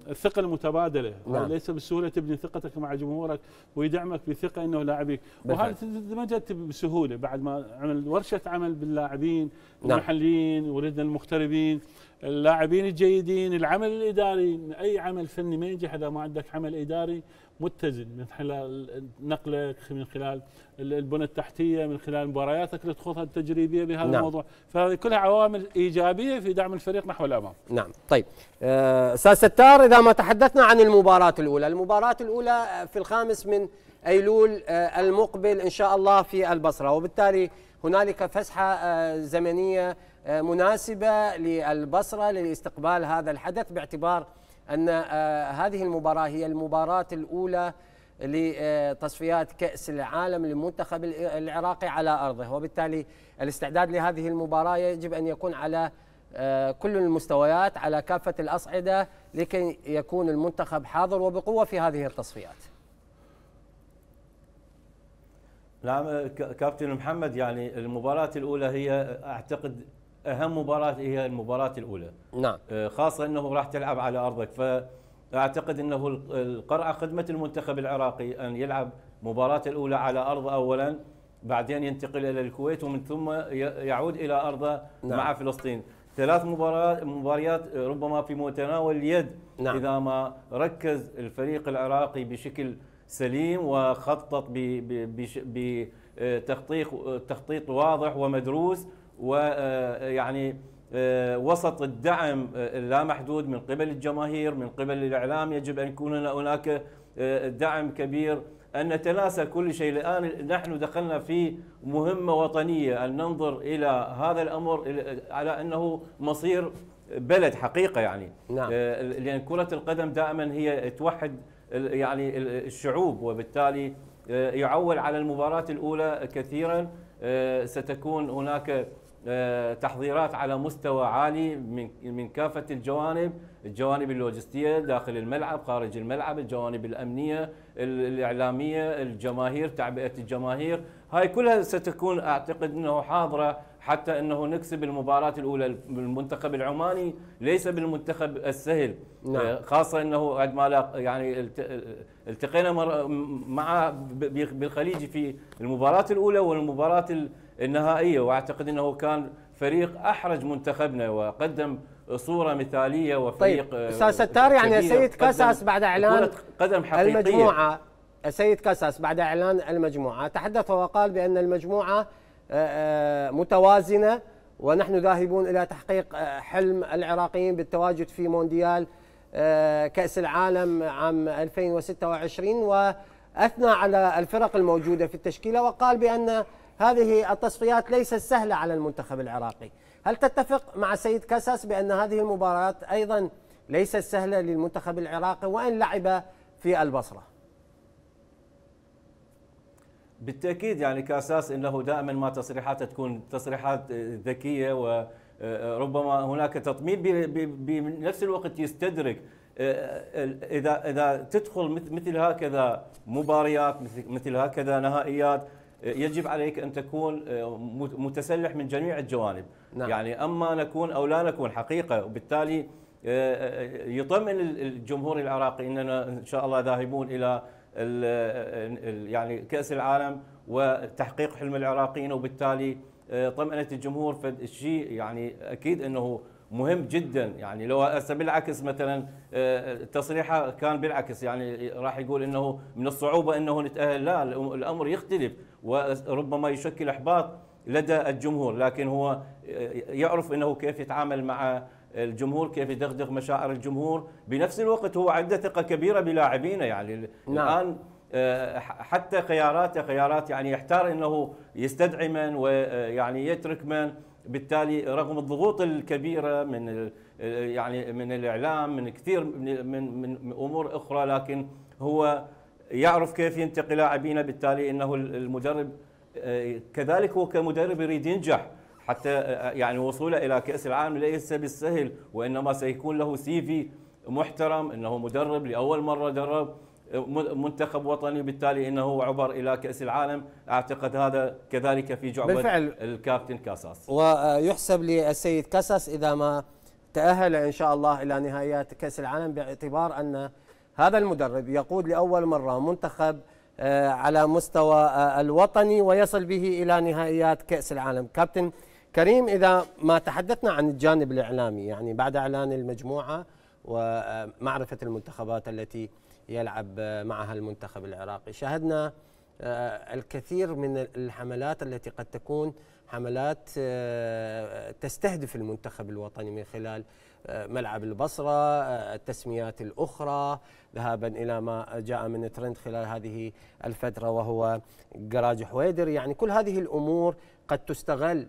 Speaker 2: الثقه المتبادله نعم. ليس بالسهوله تبني ثقتك مع جمهورك ويدعمك بثقه انه لاعبك نعم. وهذا ما جت بسهوله بعد ما عمل ورشه عمل باللاعبين نعم. المحليين ولدنا المغتربين اللاعبين الجيدين العمل الاداري اي عمل فني ما ينجح اذا ما عندك عمل اداري متزن من خلال نقلك من خلال البنى التحتيه من خلال مبارياتك اللي تخوضها التجريبيه بهذا نعم. الموضوع فهذه كلها عوامل ايجابيه في دعم الفريق نحو الامام
Speaker 1: نعم طيب آه، استاذ ستار اذا ما تحدثنا عن المباراه الاولى المباراه الاولى في الخامس من ايلول آه، المقبل ان شاء الله في البصره وبالتالي هنالك فسحه آه، زمنيه مناسبه للبصره لاستقبال هذا الحدث باعتبار أن آه، هذه المباراة هي المباراة الأولى لتصفيات كأس العالم للمنتخب العراقي على أرضه وبالتالي الاستعداد لهذه المباراة يجب أن يكون على آه، كل المستويات على كافة الأصعدة لكي يكون المنتخب حاضر وبقوة في هذه التصفيات
Speaker 3: نعم آه، كابتن محمد يعني المباراة الأولى هي أعتقد اهم مباراه هي المباراه الاولى نعم آه، خاصه انه راح تلعب على ارضك فاعتقد انه القرعه خدمه المنتخب العراقي ان يلعب مباراه الاولى على ارض اولا بعدين ينتقل الى الكويت ومن ثم يعود الى ارضه نعم. مع فلسطين ثلاث مباريات مباريات آه، ربما في متناول اليد نعم. اذا ما ركز الفريق العراقي بشكل سليم وخطط بتخطيط آه، تخطيط واضح ومدروس ويعني آه، آه، وسط الدعم اللامحدود آه، من قبل الجماهير من قبل الإعلام يجب أن يكون هناك دعم كبير أن نتناسى كل شيء الآن نحن دخلنا في مهمة وطنية أن ننظر إلى هذا الأمر على أنه مصير بلد حقيقة يعني نعم. لأن كرة القدم دائما هي توحد يعني الشعوب وبالتالي يعول على المباراة الأولى كثيرا ستكون هناك آه، تحضيرات على مستوى عالي من من كافه الجوانب، الجوانب اللوجستيه داخل الملعب، خارج الملعب، الجوانب الامنيه، الاعلاميه، الجماهير، تعبئه الجماهير، هاي كلها ستكون اعتقد انه حاضره حتى انه نكسب المباراه الاولى المنتخب العماني ليس بالمنتخب السهل نعم. آه، خاصه انه قد ما يعني التقينا مع بالخليج في المباراه الاولى والمباراه النهائيه واعتقد انه كان فريق احرج منتخبنا وقدم صوره مثاليه وفريق طيب آه، استاذ ستار يعني السيد كاساس
Speaker 1: بعد اعلان
Speaker 3: قدم حقيقيه المجموعه
Speaker 1: السيد كاساس بعد اعلان المجموعه تحدث وقال بان المجموعه آه، آه، متوازنه ونحن ذاهبون الى تحقيق حلم العراقيين بالتواجد في مونديال كاس العالم عام 2026 واثنى على الفرق الموجوده في التشكيله وقال بان هذه التصفيات ليست سهلة على المنتخب العراقي هل تتفق مع سيد كاساس بأن هذه المباراة أيضا ليست سهلة للمنتخب العراقي وأن لعب في البصرة
Speaker 3: بالتأكيد يعني كاساس إنه دائما ما تصريحاته تكون تصريحات ذكية وربما هناك تطمين بنفس الوقت يستدرك اذا اذا تدخل مثل هكذا مباريات مثل هكذا نهائيات يجب عليك ان تكون آه، متسلح من جميع الجوانب نعم. يعني اما نكون او لا نكون حقيقه وبالتالي آه، آه، يطمئن الجمهور العراقي اننا ان شاء الله ذاهبون الى يعني كاس العالم وتحقيق حلم العراقيين وبالتالي طمأنت الجمهور فالشيء يعني اكيد انه مهم جدا يعني لو هسه بالعكس مثلا تصريحه كان بالعكس يعني راح يقول انه من الصعوبه انه نتاهل لا الامر يختلف وربما يشكل احباط لدى الجمهور لكن هو يعرف انه كيف يتعامل مع الجمهور كيف يدغدغ مشاعر الجمهور بنفس الوقت هو عنده ثقه كبيره بلاعبينه يعني نعم. الان آه، حتى خياراته خيارات يعني يحتار انه يستدعي من ويعني آه، يترك من بالتالي رغم الضغوط الكبيره من آه، يعني من الاعلام من كثير من من, من امور اخرى لكن هو يعرف كيف ينتقي لاعبين بالتالي انه المدرب آه، كذلك هو كمدرب يريد ينجح حتى آه، يعني وصوله الى كاس العالم ليس بالسهل وانما سيكون له سي في محترم انه مدرب لاول مره درب آه، منتخب وطني بالتالي انه عبر الى كاس العالم اعتقد هذا كذلك في جعبه بالفعل الكابتن كاساس
Speaker 1: ويحسب للسيد كاساس اذا ما تاهل ان شاء الله الى نهائيات كاس العالم باعتبار ان هذا المدرب يقود لأول مرة منتخب آه، على مستوى آه، الوطني ويصل به إلى نهائيات كأس العالم كابتن كريم إذا ما تحدثنا عن الجانب الإعلامي يعني بعد إعلان المجموعة ومعرفة المنتخبات التي يلعب آه، معها المنتخب العراقي شاهدنا الكثير من الحملات التي قد تكون حملات تستهدف المنتخب الوطني من خلال ملعب البصرة آه، التسميات الأخرى ذهابا إلى ما جاء من ترند خلال هذه الفترة وهو جراج حويدر يعني كل هذه الأمور قد تستغل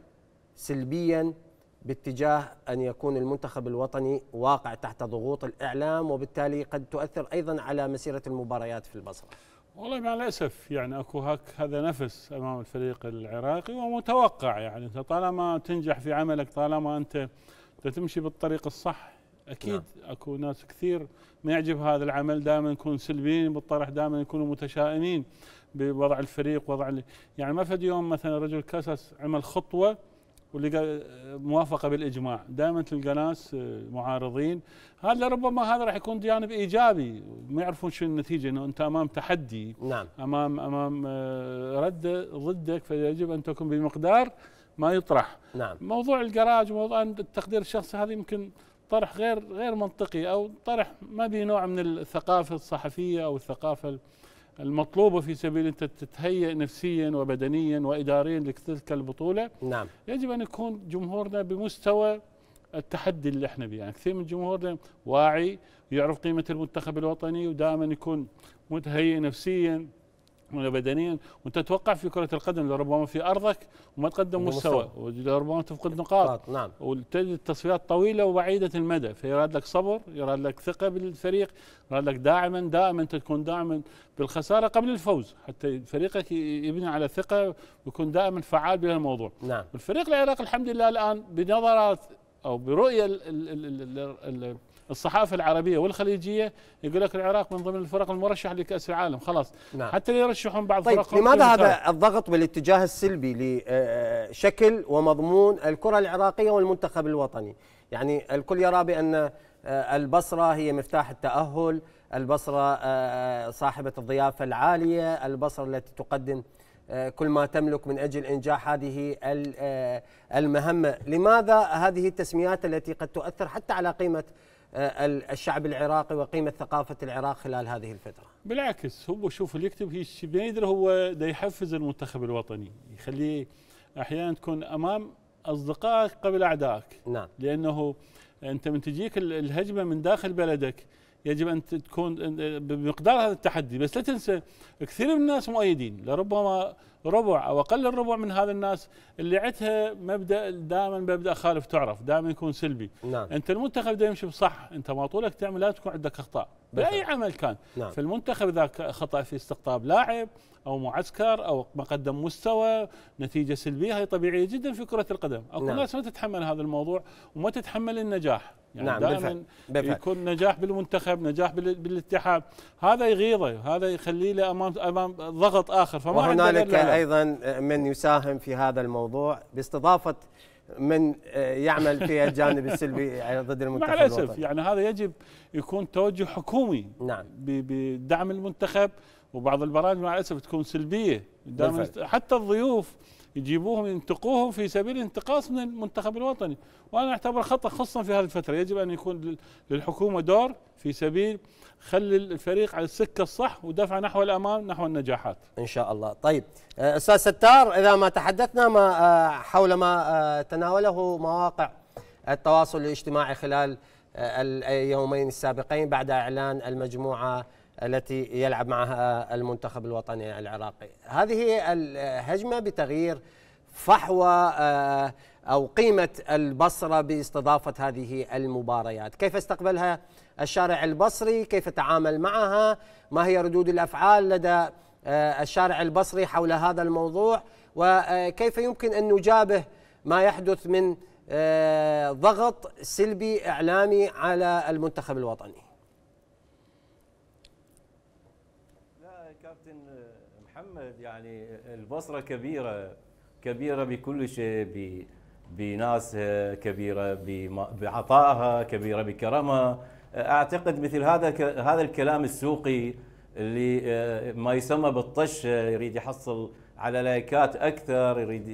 Speaker 1: سلبيا باتجاه أن يكون المنتخب الوطني واقع تحت ضغوط الإعلام وبالتالي قد تؤثر أيضا على مسيرة المباريات في البصرة
Speaker 2: والله مع الاسف يعني اكو هك هذا نفس امام الفريق العراقي ومتوقع يعني انت طالما تنجح في عملك طالما انت تمشي بالطريق الصح اكيد نعم. اكو ناس كثير ما يعجب هذا العمل دائما يكون سلبيين بالطرح دائما يكونوا متشائمين بوضع الفريق وضع ال... يعني ما فد يوم مثلا رجل كاسس عمل خطوه ولقى موافقه بالاجماع دائما تلقى ناس آه، معارضين هذا ربما هذا راح يكون جانب ايجابي ما يعرفون شو النتيجه انه انت امام تحدي نعم. امام امام آه، رده ضدك فيجب ان تكون بمقدار ما يطرح نعم. موضوع الجراج وموضوع التقدير الشخصي هذا يمكن طرح غير غير منطقي او طرح ما به نوع من الثقافه الصحفيه او الثقافه المطلوبه في سبيل انت تتهيئ نفسيا وبدنيا واداريا لتلك البطوله نعم يجب ان يكون جمهورنا بمستوى التحدي اللي احنا فيه يعني كثير من جمهورنا واعي يعرف قيمه المنتخب الوطني ودائما يكون متهيئ نفسيا بدنيا وانت تتوقع في كره القدم لربما في ارضك وما تقدم مستوى ولربما تفقد نقاط نعم وتجد التصفيات طويله وبعيده المدى فيراد لك صبر يراد لك ثقه بالفريق يراد لك دائما دائما تكون داعما بالخساره قبل الفوز حتى فريقك يبني على ثقه ويكون دائما فعال بهذا الموضوع نعم الفريق العراقي الحمد لله الان بنظرات او برؤيه ال ال ال ال الصحافه العربيه والخليجيه يقول لك العراق من ضمن الفرق المرشحه لكاس العالم خلاص نعم. حتى يرشحون بعض طيب فرقهم لماذا هذا
Speaker 1: الضغط بالاتجاه السلبي لشكل ومضمون الكره العراقيه والمنتخب الوطني يعني الكل يرى بان آه، البصره هي مفتاح التاهل البصره آه، صاحبه الضيافه العاليه البصره التي تقدم آه، كل ما تملك من اجل انجاح هذه المهمه، لماذا هذه التسميات التي قد تؤثر حتى على قيمه آه، الشعب العراقي وقيمه ثقافه العراق خلال هذه الفتره؟
Speaker 2: بالعكس هو شوف اللي يكتب هي ما يدري هو ده يحفز المنتخب الوطني يخليه احيانا تكون امام اصدقائك قبل اعدائك نعم لانه انت من تجيك الهجمه من داخل بلدك يجب ان تكون بمقدار هذا التحدي بس لا تنسى كثير من الناس مؤيدين لربما ربع او اقل الربع من هذا الناس اللي عندها مبدا دائما مبدا خالف تعرف دائما يكون سلبي نعم. انت المنتخب دائما يمشي بصح انت ما طولك تعمل لا تكون عندك اخطاء باي عمل كان نعم. فالمنتخب اذا خطا في استقطاب لاعب او معسكر او ما قدم مستوى نتيجه سلبيه هي طبيعيه جدا في كره القدم اكو نعم. ناس ما تتحمل هذا الموضوع وما تتحمل النجاح يعني نعم دائما بالفعل. بالفعل. يكون نجاح بالمنتخب نجاح بالاتحاد هذا يغيظه هذا يخليه له امام امام ضغط اخر فما وهنالك ايضا
Speaker 1: من يساهم في هذا الموضوع
Speaker 2: باستضافه من يعمل في الجانب السلبي ضد المنتخب مع الاسف يعني هذا يجب يكون توجه حكومي نعم بدعم المنتخب وبعض البرامج مع الاسف تكون سلبيه حتى الضيوف يجيبوهم ينتقوهم في سبيل انتقاص من المنتخب الوطني وانا اعتبر خطا خصوصا في هذه الفتره يجب ان يكون للحكومه دور في سبيل خلي الفريق على السكه الصح ودفع نحو الامام نحو النجاحات ان شاء الله طيب آه، استاذ ستار اذا ما تحدثنا ما
Speaker 1: آه، حول ما آه، تناوله مواقع التواصل الاجتماعي خلال اليومين السابقين بعد اعلان المجموعه التي يلعب معها المنتخب الوطني العراقي هذه الهجمة بتغيير فحوى آه، أو قيمة البصرة باستضافة هذه المباريات كيف استقبلها الشارع البصري كيف تعامل معها ما هي ردود الأفعال لدى آه، الشارع البصري حول هذا الموضوع وكيف يمكن أن نجابه ما يحدث من آه، ضغط سلبي إعلامي على المنتخب الوطني
Speaker 3: اعتقد يعني البصره كبيره كبيره بكل شيء ب بناسها كبيره بعطائها كبيره بكرمها اعتقد مثل هذا هذا الكلام السوقي اللي ما يسمى بالطش يريد يحصل على لايكات اكثر يريد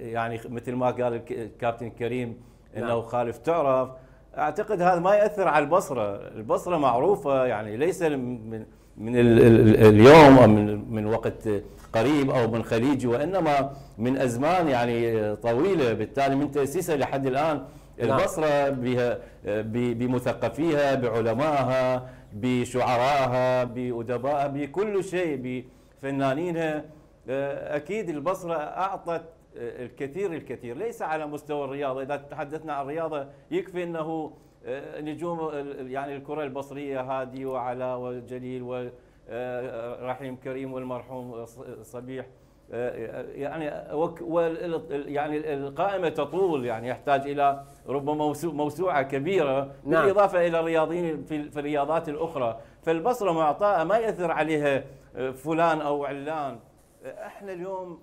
Speaker 3: يعني مثل ما قال الكابتن كريم نعم. انه خالف تعرف اعتقد هذا ما ياثر على البصره البصره معروفه يعني ليس من من اليوم او من من وقت قريب او من خليجي وانما من ازمان يعني طويله بالتالي من تاسيسها لحد الان نعم. البصره بها بمثقفيها بعلمائها بشعرائها بادبائها بكل شيء بفنانينها آه، اكيد البصره اعطت آه، الكثير الكثير ليس على مستوى الرياضه اذا تحدثنا عن الرياضه يكفي انه آه، نجوم يعني الكره البصريه هادي وعلاء وجليل ورحيم آه، آه، كريم والمرحوم صبيح يعني يعني القائمه تطول يعني يحتاج الى ربما موسوعه كبيره نعم. بالاضافه الى الرياضيين في الرياضات الاخرى فالبصره معطاءه ما ياثر عليها فلان او علان احنا اليوم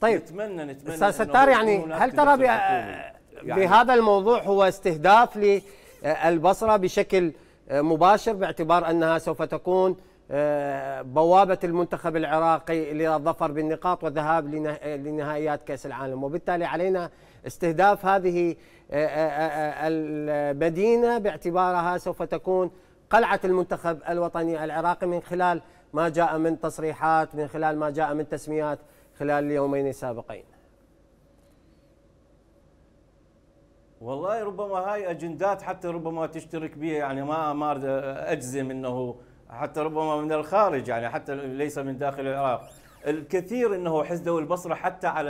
Speaker 1: طيب نتمنى نتمنى ستار يعني هل ترى يعني بهذا الموضوع هو استهداف ل البصرة بشكل مباشر باعتبار أنها سوف تكون آه، بوابة المنتخب العراقي للظفر بالنقاط والذهاب لنهائيات كأس العالم وبالتالي علينا استهداف هذه آه، آه، المدينة باعتبارها سوف تكون قلعة المنتخب الوطني العراقي من خلال ما جاء من تصريحات من خلال ما جاء من تسميات خلال اليومين السابقين
Speaker 3: والله ربما هاي اجندات حتى ربما تشترك بها يعني ما ما اجزم انه حتى ربما من الخارج يعني حتى ليس من داخل العراق الكثير انه حز البصره حتى على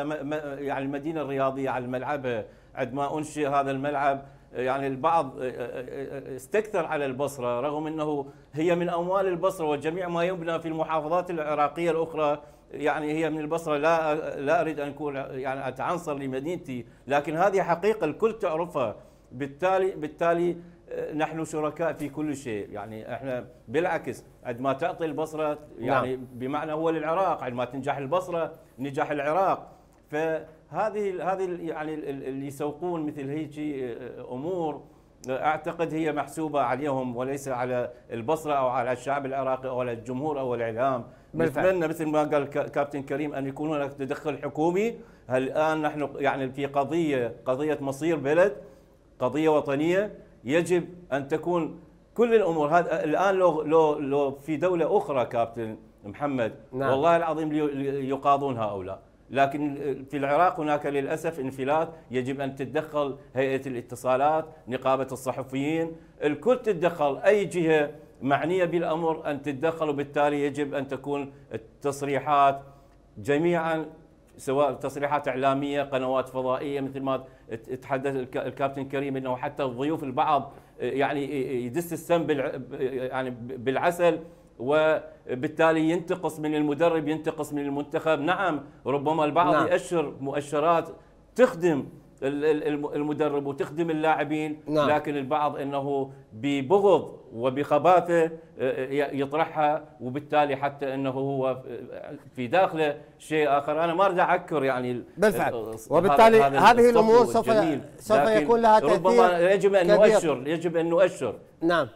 Speaker 3: يعني المدينه الرياضيه على الملعب عندما انشئ هذا الملعب يعني البعض استكثر على البصره رغم انه هي من اموال البصره وجميع ما يبنى في المحافظات العراقيه الاخرى يعني هي من البصرة لا لا أريد أن أكون يعني أتعنصر لمدينتي لكن هذه حقيقة الكل تعرفها بالتالي بالتالي آه، نحن شركاء في كل شيء يعني احنا بالعكس عندما تعطي البصرة يعني نعم. بمعنى هو للعراق عندما تنجح البصرة نجاح العراق فهذه هذه يعني اللي يسوقون مثل هيك آه، امور اعتقد هي محسوبه عليهم وليس على البصره او على الشعب العراقي او على الجمهور او الاعلام نتمنى مثل ما قال كابتن كريم ان يكون هناك تدخل حكومي الان نحن يعني في قضيه قضيه مصير بلد قضيه وطنيه يجب ان تكون كل الامور هذا الان لو لو لو في دوله اخرى كابتن محمد نعم. والله العظيم يقاضون هؤلاء لكن في العراق هناك للاسف انفلات يجب ان تتدخل هيئه الاتصالات نقابه الصحفيين الكل تتدخل اي جهه معنية بالأمر أن تتدخل وبالتالي يجب أن تكون التصريحات جميعا سواء تصريحات إعلامية قنوات فضائية مثل ما تحدث الكابتن كريم أنه حتى الضيوف البعض يعني يدس السم يعني بالعسل وبالتالي ينتقص من المدرب ينتقص من المنتخب نعم ربما البعض نعم. يأشر مؤشرات تخدم المدرب وتخدم اللاعبين نعم. لكن البعض انه ببغض وبخباثه آه، آه، يطرحها وبالتالي حتى انه هو آه، في داخله شيء اخر انا ما اريد اعكر يعني بالفعل وبالتالي هذه الامور سوف سوف يكون لها تاثير ربما يجب ان نؤشر يجب ان نؤشر نعم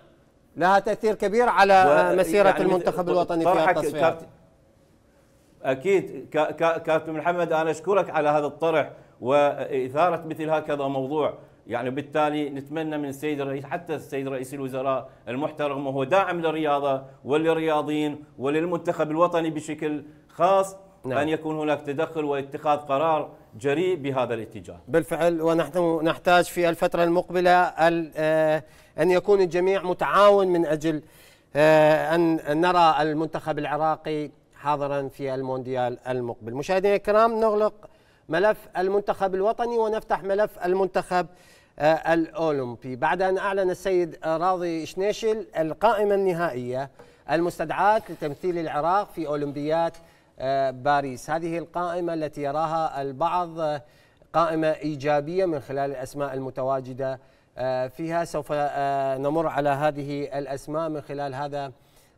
Speaker 3: لها تاثير كبير على مسيره يعني المنتخب الوطني في التصفيات اكيد كابتن محمد انا اشكرك على هذا الطرح واثاره مثل هكذا موضوع يعني بالتالي نتمنى من السيد الرئيس حتى السيد رئيس الوزراء المحترم وهو داعم للرياضه وللرياضيين وللمنتخب الوطني بشكل خاص نعم. أن يكون هناك تدخل واتخاذ قرار جريء بهذا الاتجاه
Speaker 1: بالفعل ونحن نحتاج في الفترة المقبلة آه، أن يكون الجميع متعاون من أجل آه، أن نرى المنتخب العراقي حاضرا في المونديال المقبل مشاهدينا الكرام نغلق ملف المنتخب الوطني ونفتح ملف المنتخب آه، الأولمبي بعد أن أعلن السيد راضي شنيشل القائمة النهائية المستدعاة لتمثيل العراق في أولمبيات آه، باريس هذه القائمة التي يراها البعض آه، قائمة إيجابية من خلال الأسماء المتواجدة فيها سوف نمر على هذه الأسماء من خلال هذا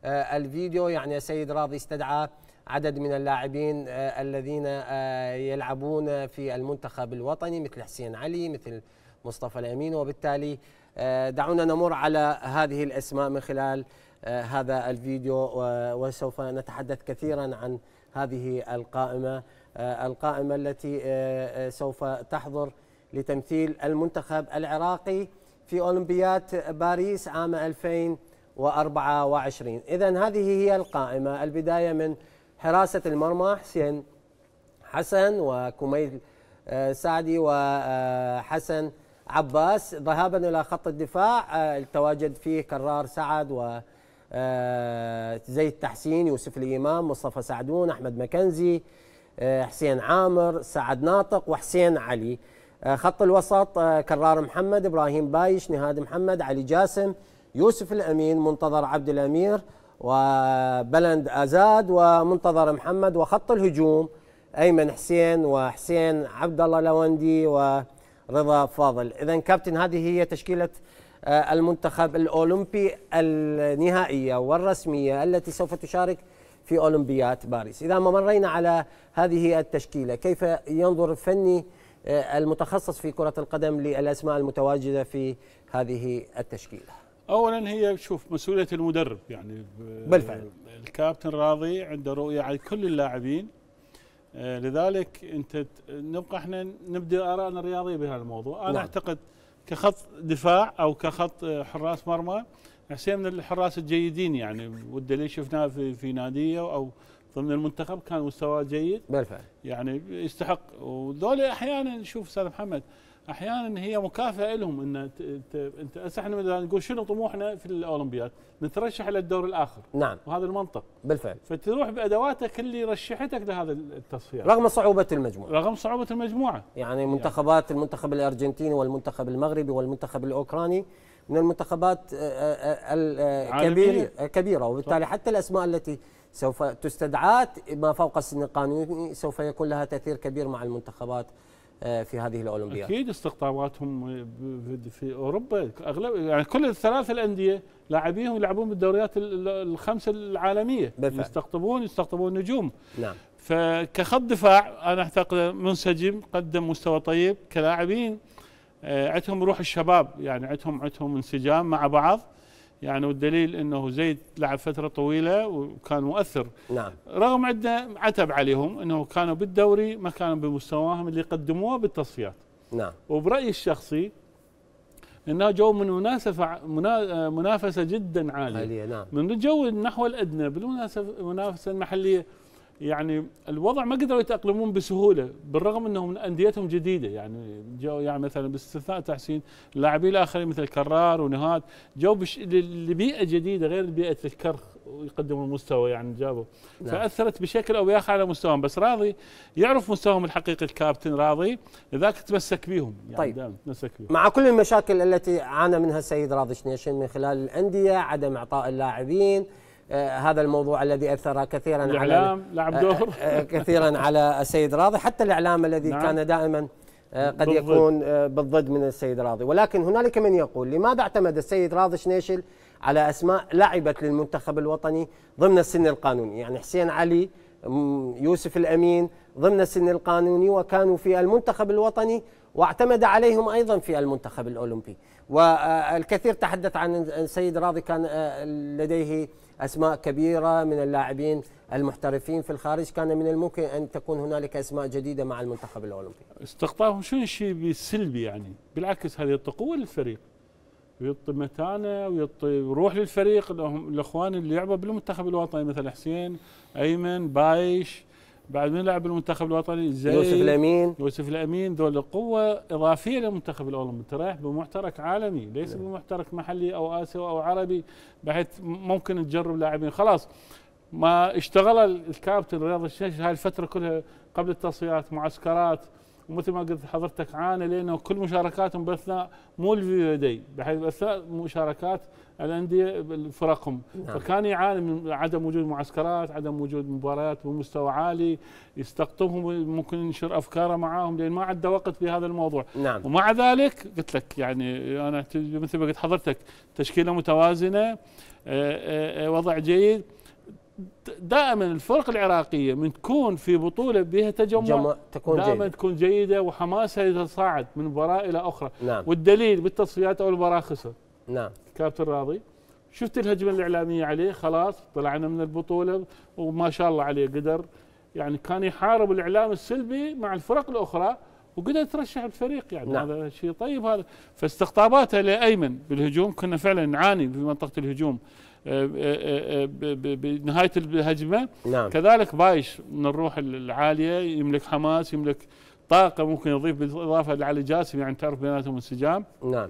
Speaker 1: الفيديو يعني السيد راضي استدعى عدد من اللاعبين آه، الذين آه، يلعبون في المنتخب الوطني مثل حسين علي مثل مصطفى الامين وبالتالي آه، دعونا نمر على هذه الاسماء من خلال هذا الفيديو وسوف نتحدث كثيرا عن هذه القائمه القائمه التي سوف تحضر لتمثيل المنتخب العراقي في اولمبياد باريس عام 2024 اذا هذه هي القائمه البدايه من حراسه المرمى حسين حسن وكميل آه، سعدي وحسن آه، عباس ذهابا الى خط الدفاع آه، التواجد فيه كرار سعد و زيد تحسين يوسف الامام مصطفى سعدون احمد مكنزي حسين عامر سعد ناطق وحسين علي خط الوسط كرار محمد ابراهيم بايش نهاد محمد علي جاسم يوسف الامين منتظر عبد الامير وبلند أزاد ومنتظر محمد وخط الهجوم أيمن حسين وحسين عبد الله لوندي ورضا فاضل إذا كابتن هذه هي تشكيلة آه، المنتخب الأولمبي النهائية والرسمية التي سوف تشارك في أولمبياد باريس إذا ما مرينا على هذه التشكيلة كيف ينظر الفني آه، المتخصص في كرة القدم للأسماء المتواجدة في هذه التشكيلة
Speaker 2: اولا هي شوف مسؤوليه المدرب يعني آه، بالفعل الكابتن راضي عنده رؤيه على كل اللاعبين آه، لذلك انت نبقى احنا نبدي ارائنا الرياضيه بهذا الموضوع انا نعم. اعتقد كخط دفاع او كخط آه، حراس مرمى حسين من الحراس الجيدين يعني وده اللي شفناه في في ناديه او ضمن المنتخب كان مستواه جيد بالفعل يعني يستحق ودول احيانا نشوف استاذ محمد احيانا هي مكافاه لهم ان انت انت هسه احنا نقول شنو طموحنا في الاولمبياد؟ نترشح للدور الاخر نعم وهذا المنطق بالفعل فتروح بادواتك اللي رشحتك لهذا التصفيات رغم صعوبه المجموعه رغم صعوبه
Speaker 1: المجموعه يعني منتخبات يعني. المنتخب الارجنتيني والمنتخب المغربي والمنتخب الاوكراني من المنتخبات آه، آه، الكبيره آه، كبيره وبالتالي حتى الاسماء التي سوف تستدعى ما فوق السن القانوني سوف يكون لها تاثير كبير مع المنتخبات
Speaker 2: آه، في هذه الاولمبياد اكيد استقطاباتهم في اوروبا اغلب يعني كل الثلاث الانديه لاعبيهم يلعبون بالدوريات الخمسه العالميه بالفعل. يستقطبون يستقطبون نجوم نعم فكخط دفاع انا اعتقد منسجم قدم مستوى طيب كلاعبين آه، عندهم روح الشباب يعني عندهم عندهم انسجام مع بعض يعني والدليل انه زيد لعب فتره طويله وكان مؤثر نعم رغم عندنا عتب عليهم انه كانوا بالدوري ما كانوا بمستواهم اللي قدموه بالتصفيات نعم وبرايي الشخصي انه جو من مناسبه منافسه جدا عاليه عاليه نعم من الجو النحو الادنى بالمناسبه المنافسه المحليه يعني الوضع ما قدروا يتاقلمون بسهوله بالرغم انهم انديتهم جديده يعني جو يعني مثلا باستثناء تحسين اللاعبين الاخرين مثل كرار ونهاد جو بش... لبيئه جديده غير بيئه الكرخ ويقدموا المستوى يعني جابوا نعم. فاثرت بشكل او باخر على مستواهم بس راضي يعرف مستواهم الحقيقي الكابتن راضي لذلك تمسك بهم يعني طيب تمسك بيهم.
Speaker 1: مع كل المشاكل التي عانى منها السيد راضي شنيشن من خلال الانديه عدم اعطاء اللاعبين آه، هذا الموضوع الذي اثر كثيرا الاعلام لعب آه، دور آه، كثيرا على السيد راضي حتى الاعلام الذي نعم. كان دائما قد بالضد. يكون بالضد من السيد راضي ولكن هنالك من يقول لماذا اعتمد السيد راضي شنيشل على اسماء لعبت للمنتخب الوطني ضمن السن القانوني يعني حسين علي يوسف الامين ضمن السن القانوني وكانوا في المنتخب الوطني واعتمد عليهم ايضا في المنتخب الاولمبي والكثير تحدث عن السيد راضي كان لديه أسماء كبيرة من اللاعبين المحترفين في الخارج كان من الممكن أن تكون هنالك أسماء جديدة مع المنتخب الأولمبي
Speaker 2: استقطابهم شنو الشيء السلبي يعني بالعكس هذا يعطي قوة للفريق ويعطي متانة ويعطي روح للفريق الأخوان اللي لعبوا بالمنتخب الوطني مثل حسين أيمن بايش بعد من لاعب المنتخب الوطني زي يوسف الامين يوسف الامين ذول قوه اضافيه للمنتخب الاولمبي تريح بمحترك عالمي ليس نعم. بمحترك محلي او اسيوي او عربي بحيث ممكن تجرب لاعبين خلاص ما اشتغل الكابتن رياض الشيش هاي الفتره كلها قبل التصفيات معسكرات ومثل ما قلت حضرتك عانى لانه كل مشاركاتهم باثناء مو الفيديو دي بحيث اثناء مشاركات الانديه فرقهم نعم. فكان يعاني من عدم وجود معسكرات عدم وجود مباريات بمستوى عالي يستقطبهم ممكن ينشر افكاره معاهم لان ما عنده وقت في هذا الموضوع نعم. ومع ذلك قلت لك يعني انا مثل ما قلت حضرتك تشكيله متوازنه وضع جيد دائما الفرق العراقيه من تكون في بطوله بها تجمع جمع تكون دائما جيدة. تكون جيده وحماسها يتصاعد من مباراه الى اخرى نعم. والدليل بالتصفيات او المباراه خسر نعم كابتن راضي شفت الهجمه الاعلاميه عليه خلاص طلعنا من البطوله وما شاء الله عليه قدر يعني كان يحارب الاعلام السلبي مع الفرق الاخرى وقدر ترشح الفريق يعني نعم. هذا شيء طيب هذا فاستقطاباته لايمن بالهجوم كنا فعلا نعاني في منطقه الهجوم آه، آه، آه، بنهايه الهجمه نعم. كذلك بايش من الروح العاليه يملك حماس يملك طاقه ممكن يضيف بالاضافه لعلي جاسم يعني تعرف بيناتهم انسجام نعم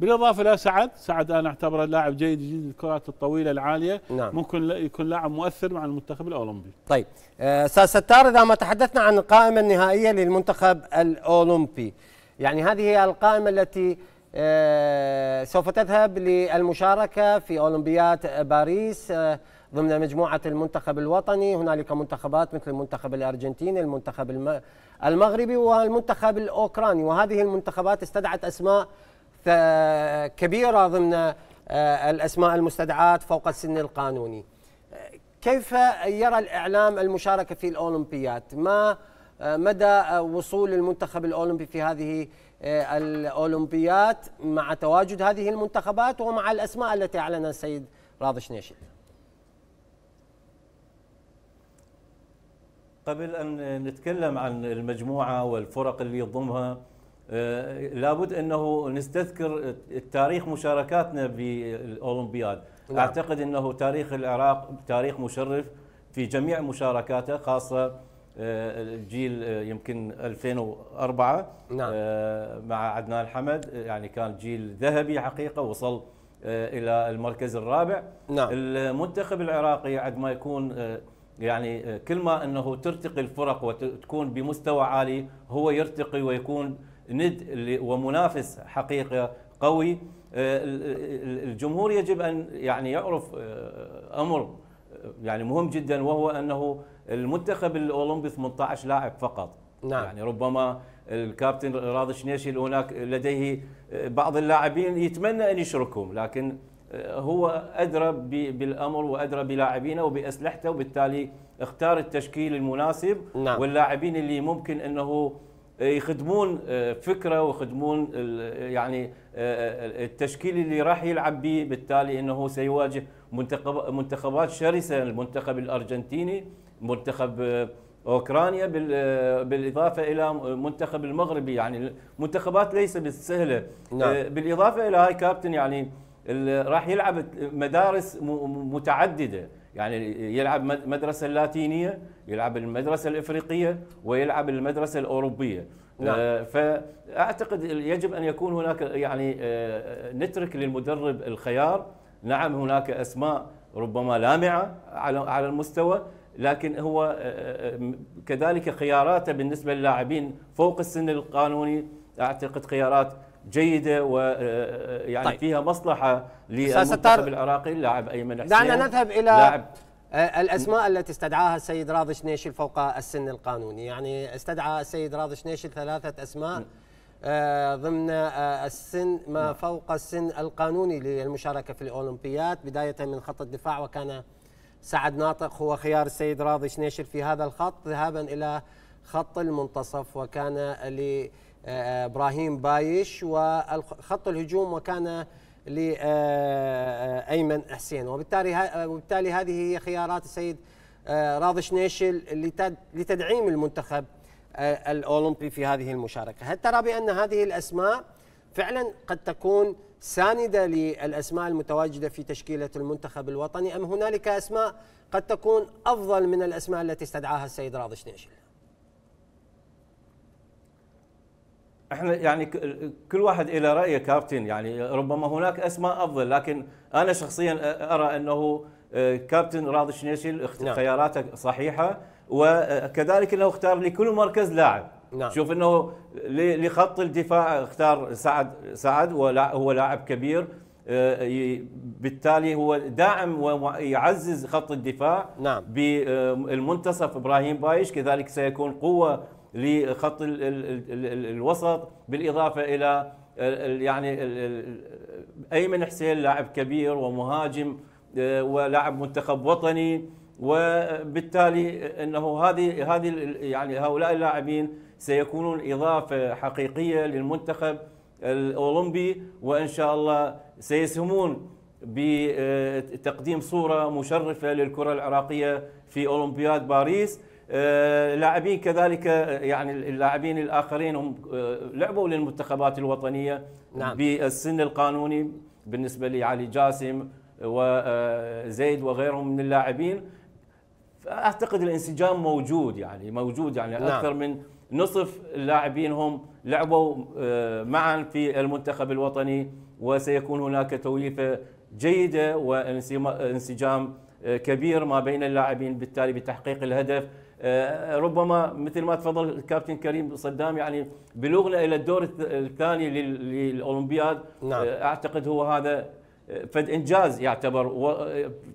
Speaker 2: بالاضافه الى سعد، سعد انا اعتبره لاعب جيد جدا الكرات الطويله العاليه نعم. ممكن يكون لاعب مؤثر مع المنتخب الاولمبي. طيب استاذ ستار اذا ما تحدثنا عن القائمه النهائيه للمنتخب
Speaker 1: الاولمبي، يعني هذه هي القائمه التي آه، سوف تذهب للمشاركة في أولمبياد باريس آه، ضمن مجموعة المنتخب الوطني هنالك منتخبات مثل المنتخب الأرجنتيني المنتخب المغربي والمنتخب الأوكراني وهذه المنتخبات استدعت أسماء كبيرة ضمن آه، الأسماء المستدعات فوق السن القانوني كيف يرى الإعلام المشاركة في الأولمبياد ما مدى وصول المنتخب الأولمبي في هذه آه، الاولمبيات مع تواجد هذه المنتخبات ومع الاسماء التي اعلنها السيد راضي شنيشي
Speaker 3: قبل ان نتكلم عن المجموعه والفرق اللي يضمها آه، لابد انه نستذكر تاريخ مشاركاتنا بالاولمبياد نعم. اعتقد انه تاريخ العراق تاريخ مشرف في جميع مشاركاته خاصه الجيل آه، آه، يمكن 2004 نعم. آه، مع عدنان حمد يعني كان جيل ذهبي حقيقه وصل الى المركز الرابع نعم. المنتخب العراقي ما يكون يعني كل ما انه ترتقي الفرق وتكون بمستوى عالي هو يرتقي ويكون ند ومنافس حقيقه قوي الجمهور يجب ان يعني يعرف امر يعني مهم جدا وهو انه المنتخب الاولمبي 18 لاعب فقط نعم. يعني ربما الكابتن راضي شنيشي هناك لديه بعض اللاعبين يتمنى ان يشركهم لكن آه، هو ادرى بالامر وادرى بلاعبينه وباسلحته وبالتالي اختار التشكيل المناسب نعم. واللاعبين اللي ممكن انه آه، يخدمون آه، فكره ويخدمون يعني التشكيل اللي راح يلعب به بالتالي انه سيواجه منتخبات شرسه المنتخب الارجنتيني منتخب آه، اوكرانيا آه، بالاضافه الى منتخب المغربي يعني المنتخبات ليس بالسهله نعم. آه، بالاضافه الى هاي كابتن يعني راح يلعب مدارس متعدده يعني يلعب مدرسه اللاتينيه يلعب المدرسه الافريقيه ويلعب المدرسه الاوروبيه نعم. فاعتقد يجب ان يكون هناك يعني نترك للمدرب الخيار نعم هناك اسماء ربما لامعه على على المستوى لكن هو آه، آه، آه، كذلك خياراته بالنسبه للاعبين فوق السن القانوني اعتقد خيارات جيده ويعني طيب. فيها مصلحه للمنتخب العراقي اللاعب ايمن حسين دعنا نذهب الى لاعب
Speaker 1: الاسماء التي استدعاها السيد راضي شنيشل فوق السن القانوني يعني استدعى السيد راضي شنيشل ثلاثه اسماء ضمن السن ما فوق السن القانوني للمشاركه في الاولمبيات بدايه من خط الدفاع وكان سعد ناطق هو خيار السيد راضي شنيشر في هذا الخط ذهابا إلى خط المنتصف وكان لإبراهيم بايش وخط الهجوم وكان لأيمن حسين وبالتالي, وبالتالي هذه هي خيارات السيد آه، راضي شنيشل لتدعيم المنتخب آه، الأولمبي في هذه المشاركة هل ترى بأن هذه الأسماء فعلا قد تكون ساندة للأسماء المتواجدة في تشكيلة المنتخب الوطني أم هنالك أسماء قد تكون أفضل من الأسماء التي استدعاها السيد راضي شنيشل
Speaker 3: احنا يعني كل واحد الى رايه كابتن يعني ربما هناك اسماء افضل لكن انا شخصيا ارى انه آه، كابتن راضي شنيشل نعم. خياراته صحيحه وكذلك انه اختار لكل مركز لاعب نعم. شوف انه لخط الدفاع اختار سعد سعد وهو لاعب كبير آه، بالتالي هو داعم ويعزز خط الدفاع نعم. بالمنتصف آه، ابراهيم بايش كذلك سيكون قوه لخط الوسط بالاضافه الى يعني ايمن حسين لاعب كبير ومهاجم آه، ولاعب منتخب وطني وبالتالي انه هذه هذه يعني هؤلاء اللاعبين سيكونون إضافة حقيقية للمنتخب الأولمبي وإن شاء الله سيسهمون بتقديم صورة مشرفة للكرة العراقية في أولمبياد باريس آه، لاعبين كذلك يعني اللاعبين الآخرين هم آه، لعبوا للمنتخبات الوطنية نعم. بالسن القانوني بالنسبة لعلي جاسم وزيد آه، وغيرهم من اللاعبين فاعتقد الانسجام موجود يعني موجود يعني نعم. اكثر من نصف لاعبينهم لعبوا آه، معا في المنتخب الوطني وسيكون هناك توليفه جيده وانسجام آه، كبير ما بين اللاعبين بالتالي بتحقيق الهدف آه، ربما مثل ما تفضل الكابتن كريم صدام يعني بلغنا الى الدور الثاني للاولمبياد نعم. اعتقد هو هذا فد انجاز يعتبر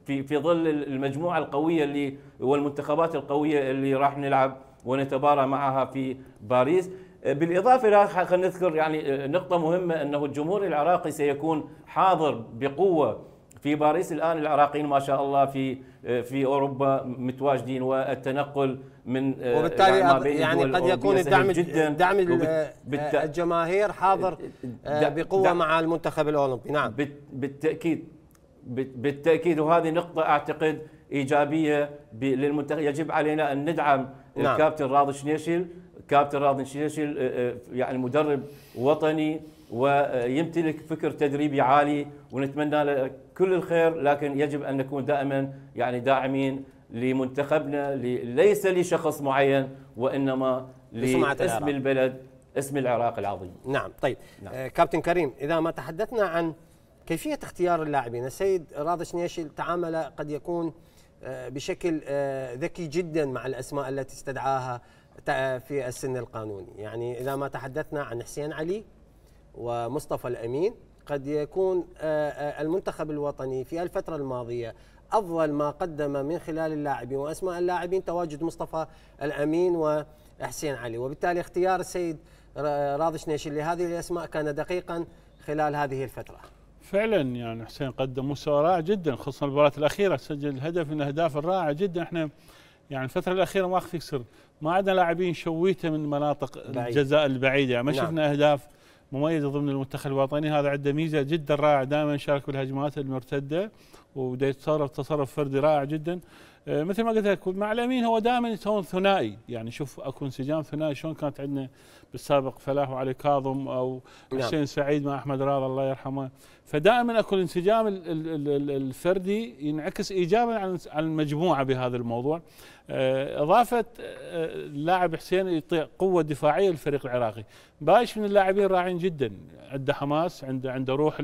Speaker 3: في في ظل المجموعه القويه اللي والمنتخبات القويه اللي راح نلعب ونتبارى معها في باريس آه، بالإضافة إلى خلينا نذكر يعني آه، نقطة مهمة أنه الجمهور العراقي سيكون حاضر بقوة في باريس الآن العراقيين ما شاء الله في آه، في أوروبا متواجدين والتنقل من يعني وبالتالي يعني, ما بين يعني قد يكون الدعم جدا دعم الجماهير حاضر بقوة مع المنتخب الأولمبي نعم بالتأكيد بالتأكيد وهذه نقطة أعتقد إيجابية للمنتخب يجب علينا أن ندعم نعم. الكابتن راضي شنيشل كابتن راضي شنيشل آه، آه، يعني مدرب وطني ويمتلك فكر تدريبي عالي ونتمنى له كل الخير لكن يجب ان نكون دائما يعني داعمين لمنتخبنا ليس لشخص معين وانما لاسم البلد اسم العراق العظيم
Speaker 1: نعم طيب نعم. آه كابتن كريم اذا ما تحدثنا عن كيفيه اختيار اللاعبين السيد راضي شنيشل تعامل قد يكون آه، بشكل آه، ذكي جدا مع الاسماء التي استدعاها في السن القانوني يعني اذا ما تحدثنا عن حسين علي ومصطفى الامين قد يكون آه، المنتخب الوطني في الفتره الماضيه افضل ما قدم من خلال اللاعبين واسماء اللاعبين تواجد مصطفى الامين وحسين علي وبالتالي اختيار السيد راضي شنيشي لهذه الاسماء كان دقيقا خلال هذه الفتره
Speaker 2: فعلا يعني حسين قدم مستوى رائع جدا خصوصا المباراه الاخيره سجل هدف من الاهداف الرائعه جدا احنا يعني الفتره الاخيره ما اخفيك سر ما عندنا لاعبين شويته من مناطق بعيد. الجزاء البعيده يعني ما نعم. شفنا اهداف مميزه ضمن المنتخب الوطني هذا عنده ميزه جدا رائعه دائما يشارك بالهجمات المرتده وده يتصرف تصرف فردي رائع جدا آه، مثل ما قلت لك مع اليمين هو دائما يكون ثنائي يعني شوف اكو انسجام ثنائي شلون كانت عندنا بالسابق فلاح وعلي كاظم او نعم. حسين سعيد مع احمد راض الله يرحمه فدائما اكو الانسجام الفردي ينعكس ايجابا على المجموعه بهذا الموضوع آه، اضافه اللاعب آه، حسين يعطي قوه دفاعيه للفريق العراقي بايش من اللاعبين راعين جدا عنده حماس عنده عنده روح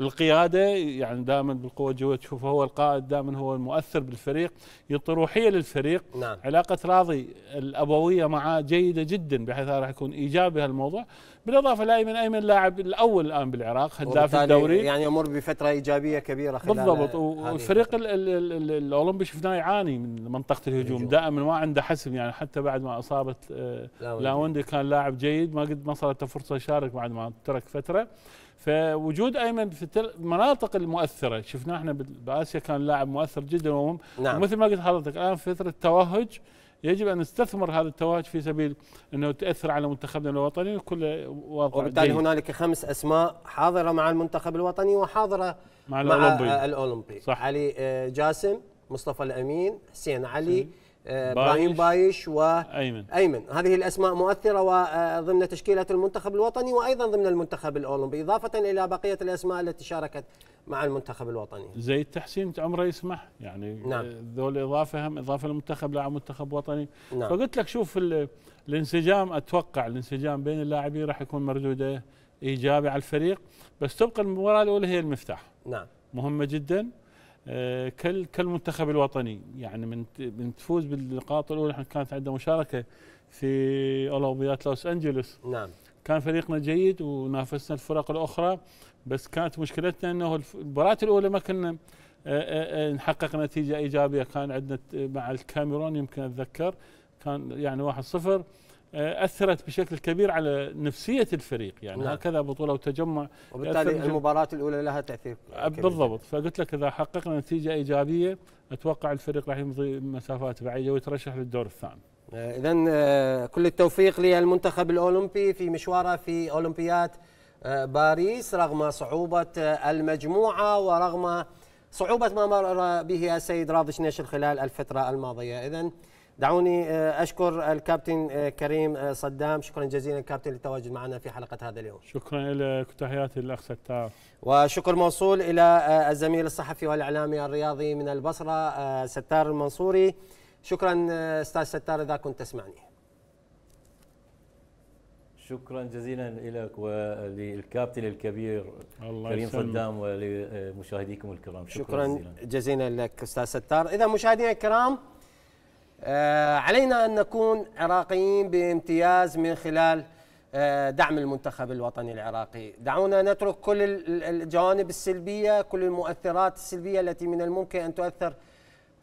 Speaker 2: القياده يعني دائما بالقوه الجويه تشوف هو القائد دائما هو المؤثر بالفريق يعطي روحيه للفريق نعم. علاقه راضي الابويه معاه جيده جدا بحيث راح يكون ايجابي هالموضوع بالاضافه لايمن ايمن لاعب الاول الان بالعراق هداف الدوري يعني يمر بفتره ايجابيه كبيره خلال بالضبط والفريق الاولمبي شفناه يعاني من منطقه الهجوم دائما ما عنده حسم يعني حتى بعد ما اصابت آه، لاوندي كان لاعب جيد ما قد ما صارت فرصه يشارك بعد ما ترك فتره فوجود ايمن في المناطق المؤثره شفناه احنا باسيا كان لاعب مؤثر جدا ومهم نعم. ومثل ما قلت حضرتك الان في فتره توهج يجب ان نستثمر هذا التوهج في سبيل انه تاثر على منتخبنا الوطني وكل واضح وبالتالي هنالك
Speaker 1: خمس اسماء حاضره مع المنتخب الوطني وحاضره مع الاولمبي, مع الأولمبي. صح. علي آه، جاسم مصطفى الامين حسين علي سي. آه، ابراهيم بايش وايمن ايمن هذه الاسماء مؤثره وضمن آه، تشكيله المنتخب الوطني وايضا ضمن المنتخب الاولمبي اضافه الى بقيه الاسماء التي شاركت
Speaker 2: مع المنتخب الوطني زي التحسين عمره يسمح يعني آه، نعم. ذول اضافه هم اضافه للمنتخب لاعب منتخب وطني نعم. فقلت لك شوف الانسجام اتوقع الانسجام بين اللاعبين راح يكون مردوده ايجابي على الفريق بس تبقى المباراه الاولى هي المفتاح نعم مهمه جدا آه، كالمنتخب الوطني يعني من من تفوز بالنقاط الاولى احنا كانت عندنا مشاركه في اولمبياد لوس انجلوس نعم كان فريقنا جيد ونافسنا الفرق الاخرى بس كانت مشكلتنا انه المباراه الاولى ما كنا آه، آه، نحقق نتيجه ايجابيه كان عندنا مع الكاميرون يمكن اتذكر كان يعني 1 0 آه، اثرت بشكل كبير على نفسيه الفريق يعني نعم. هكذا بطوله وتجمع وبالتالي المباراه
Speaker 1: الاولى لها تاثير آه، كبير بالضبط
Speaker 2: فقلت لك اذا حققنا نتيجه ايجابيه اتوقع الفريق راح يمضي مسافات بعيده ويترشح للدور الثاني
Speaker 1: آه، اذا كل التوفيق للمنتخب الاولمبي في مشواره في اولمبياد باريس رغم صعوبه المجموعه ورغم صعوبه ما مر به السيد راضي خلال الفتره الماضيه اذا دعوني آه، اشكر الكابتن آه، كريم آه، صدام شكرا جزيلا كابتن للتواجد معنا في حلقه هذا اليوم شكرا لك وتحياتي للاخ ستار وشكر موصول الى الزميل الصحفي والاعلامي الرياضي من البصره ستار المنصوري شكرا استاذ ستار اذا كنت تسمعني
Speaker 3: شكرا جزيلا لك وللكابتن الكبير الله كريم يسلم. صدام ولمشاهديكم الكرام شكرا, شكرا جزيلا.
Speaker 1: جزيلا لك استاذ ستار اذا مشاهدينا الكرام آه، علينا أن نكون عراقيين بامتياز من خلال آه، دعم المنتخب الوطني العراقي دعونا نترك كل الجوانب السلبية كل المؤثرات السلبية التي من الممكن أن تؤثر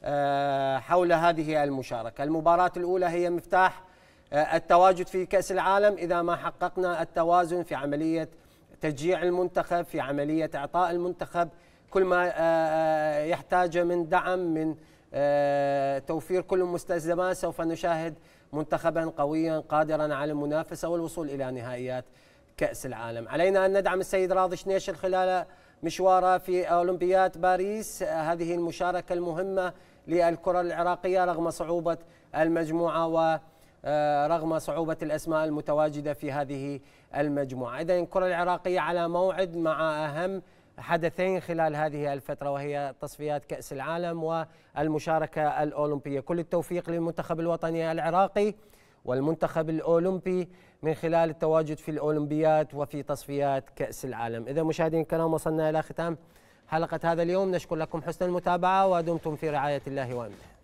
Speaker 1: آه، حول هذه المشاركة المباراة الأولى هي مفتاح التواجد في كأس العالم إذا ما حققنا التوازن في عملية تشجيع المنتخب في عملية إعطاء المنتخب كل ما يحتاج من دعم من آه، توفير كل المستلزمات سوف نشاهد منتخبا قويا قادرا على المنافسه والوصول الى نهائيات كاس العالم علينا ان ندعم السيد راضي شنيشل خلال مشواره في اولمبياد باريس هذه المشاركه المهمه للكره العراقيه رغم صعوبه المجموعه و آه، رغم صعوبة الأسماء المتواجدة في هذه المجموعة إذا الكرة العراقية على موعد مع أهم حدثين خلال هذه الفترة وهي تصفيات كأس العالم والمشاركة الأولمبية كل التوفيق للمنتخب الوطني العراقي والمنتخب الأولمبي من خلال التواجد في الأولمبيات وفي تصفيات كأس العالم إذا مشاهدين الكرام وصلنا إلى ختام حلقة هذا اليوم نشكر لكم حسن المتابعة ودمتم في رعاية الله وأمنه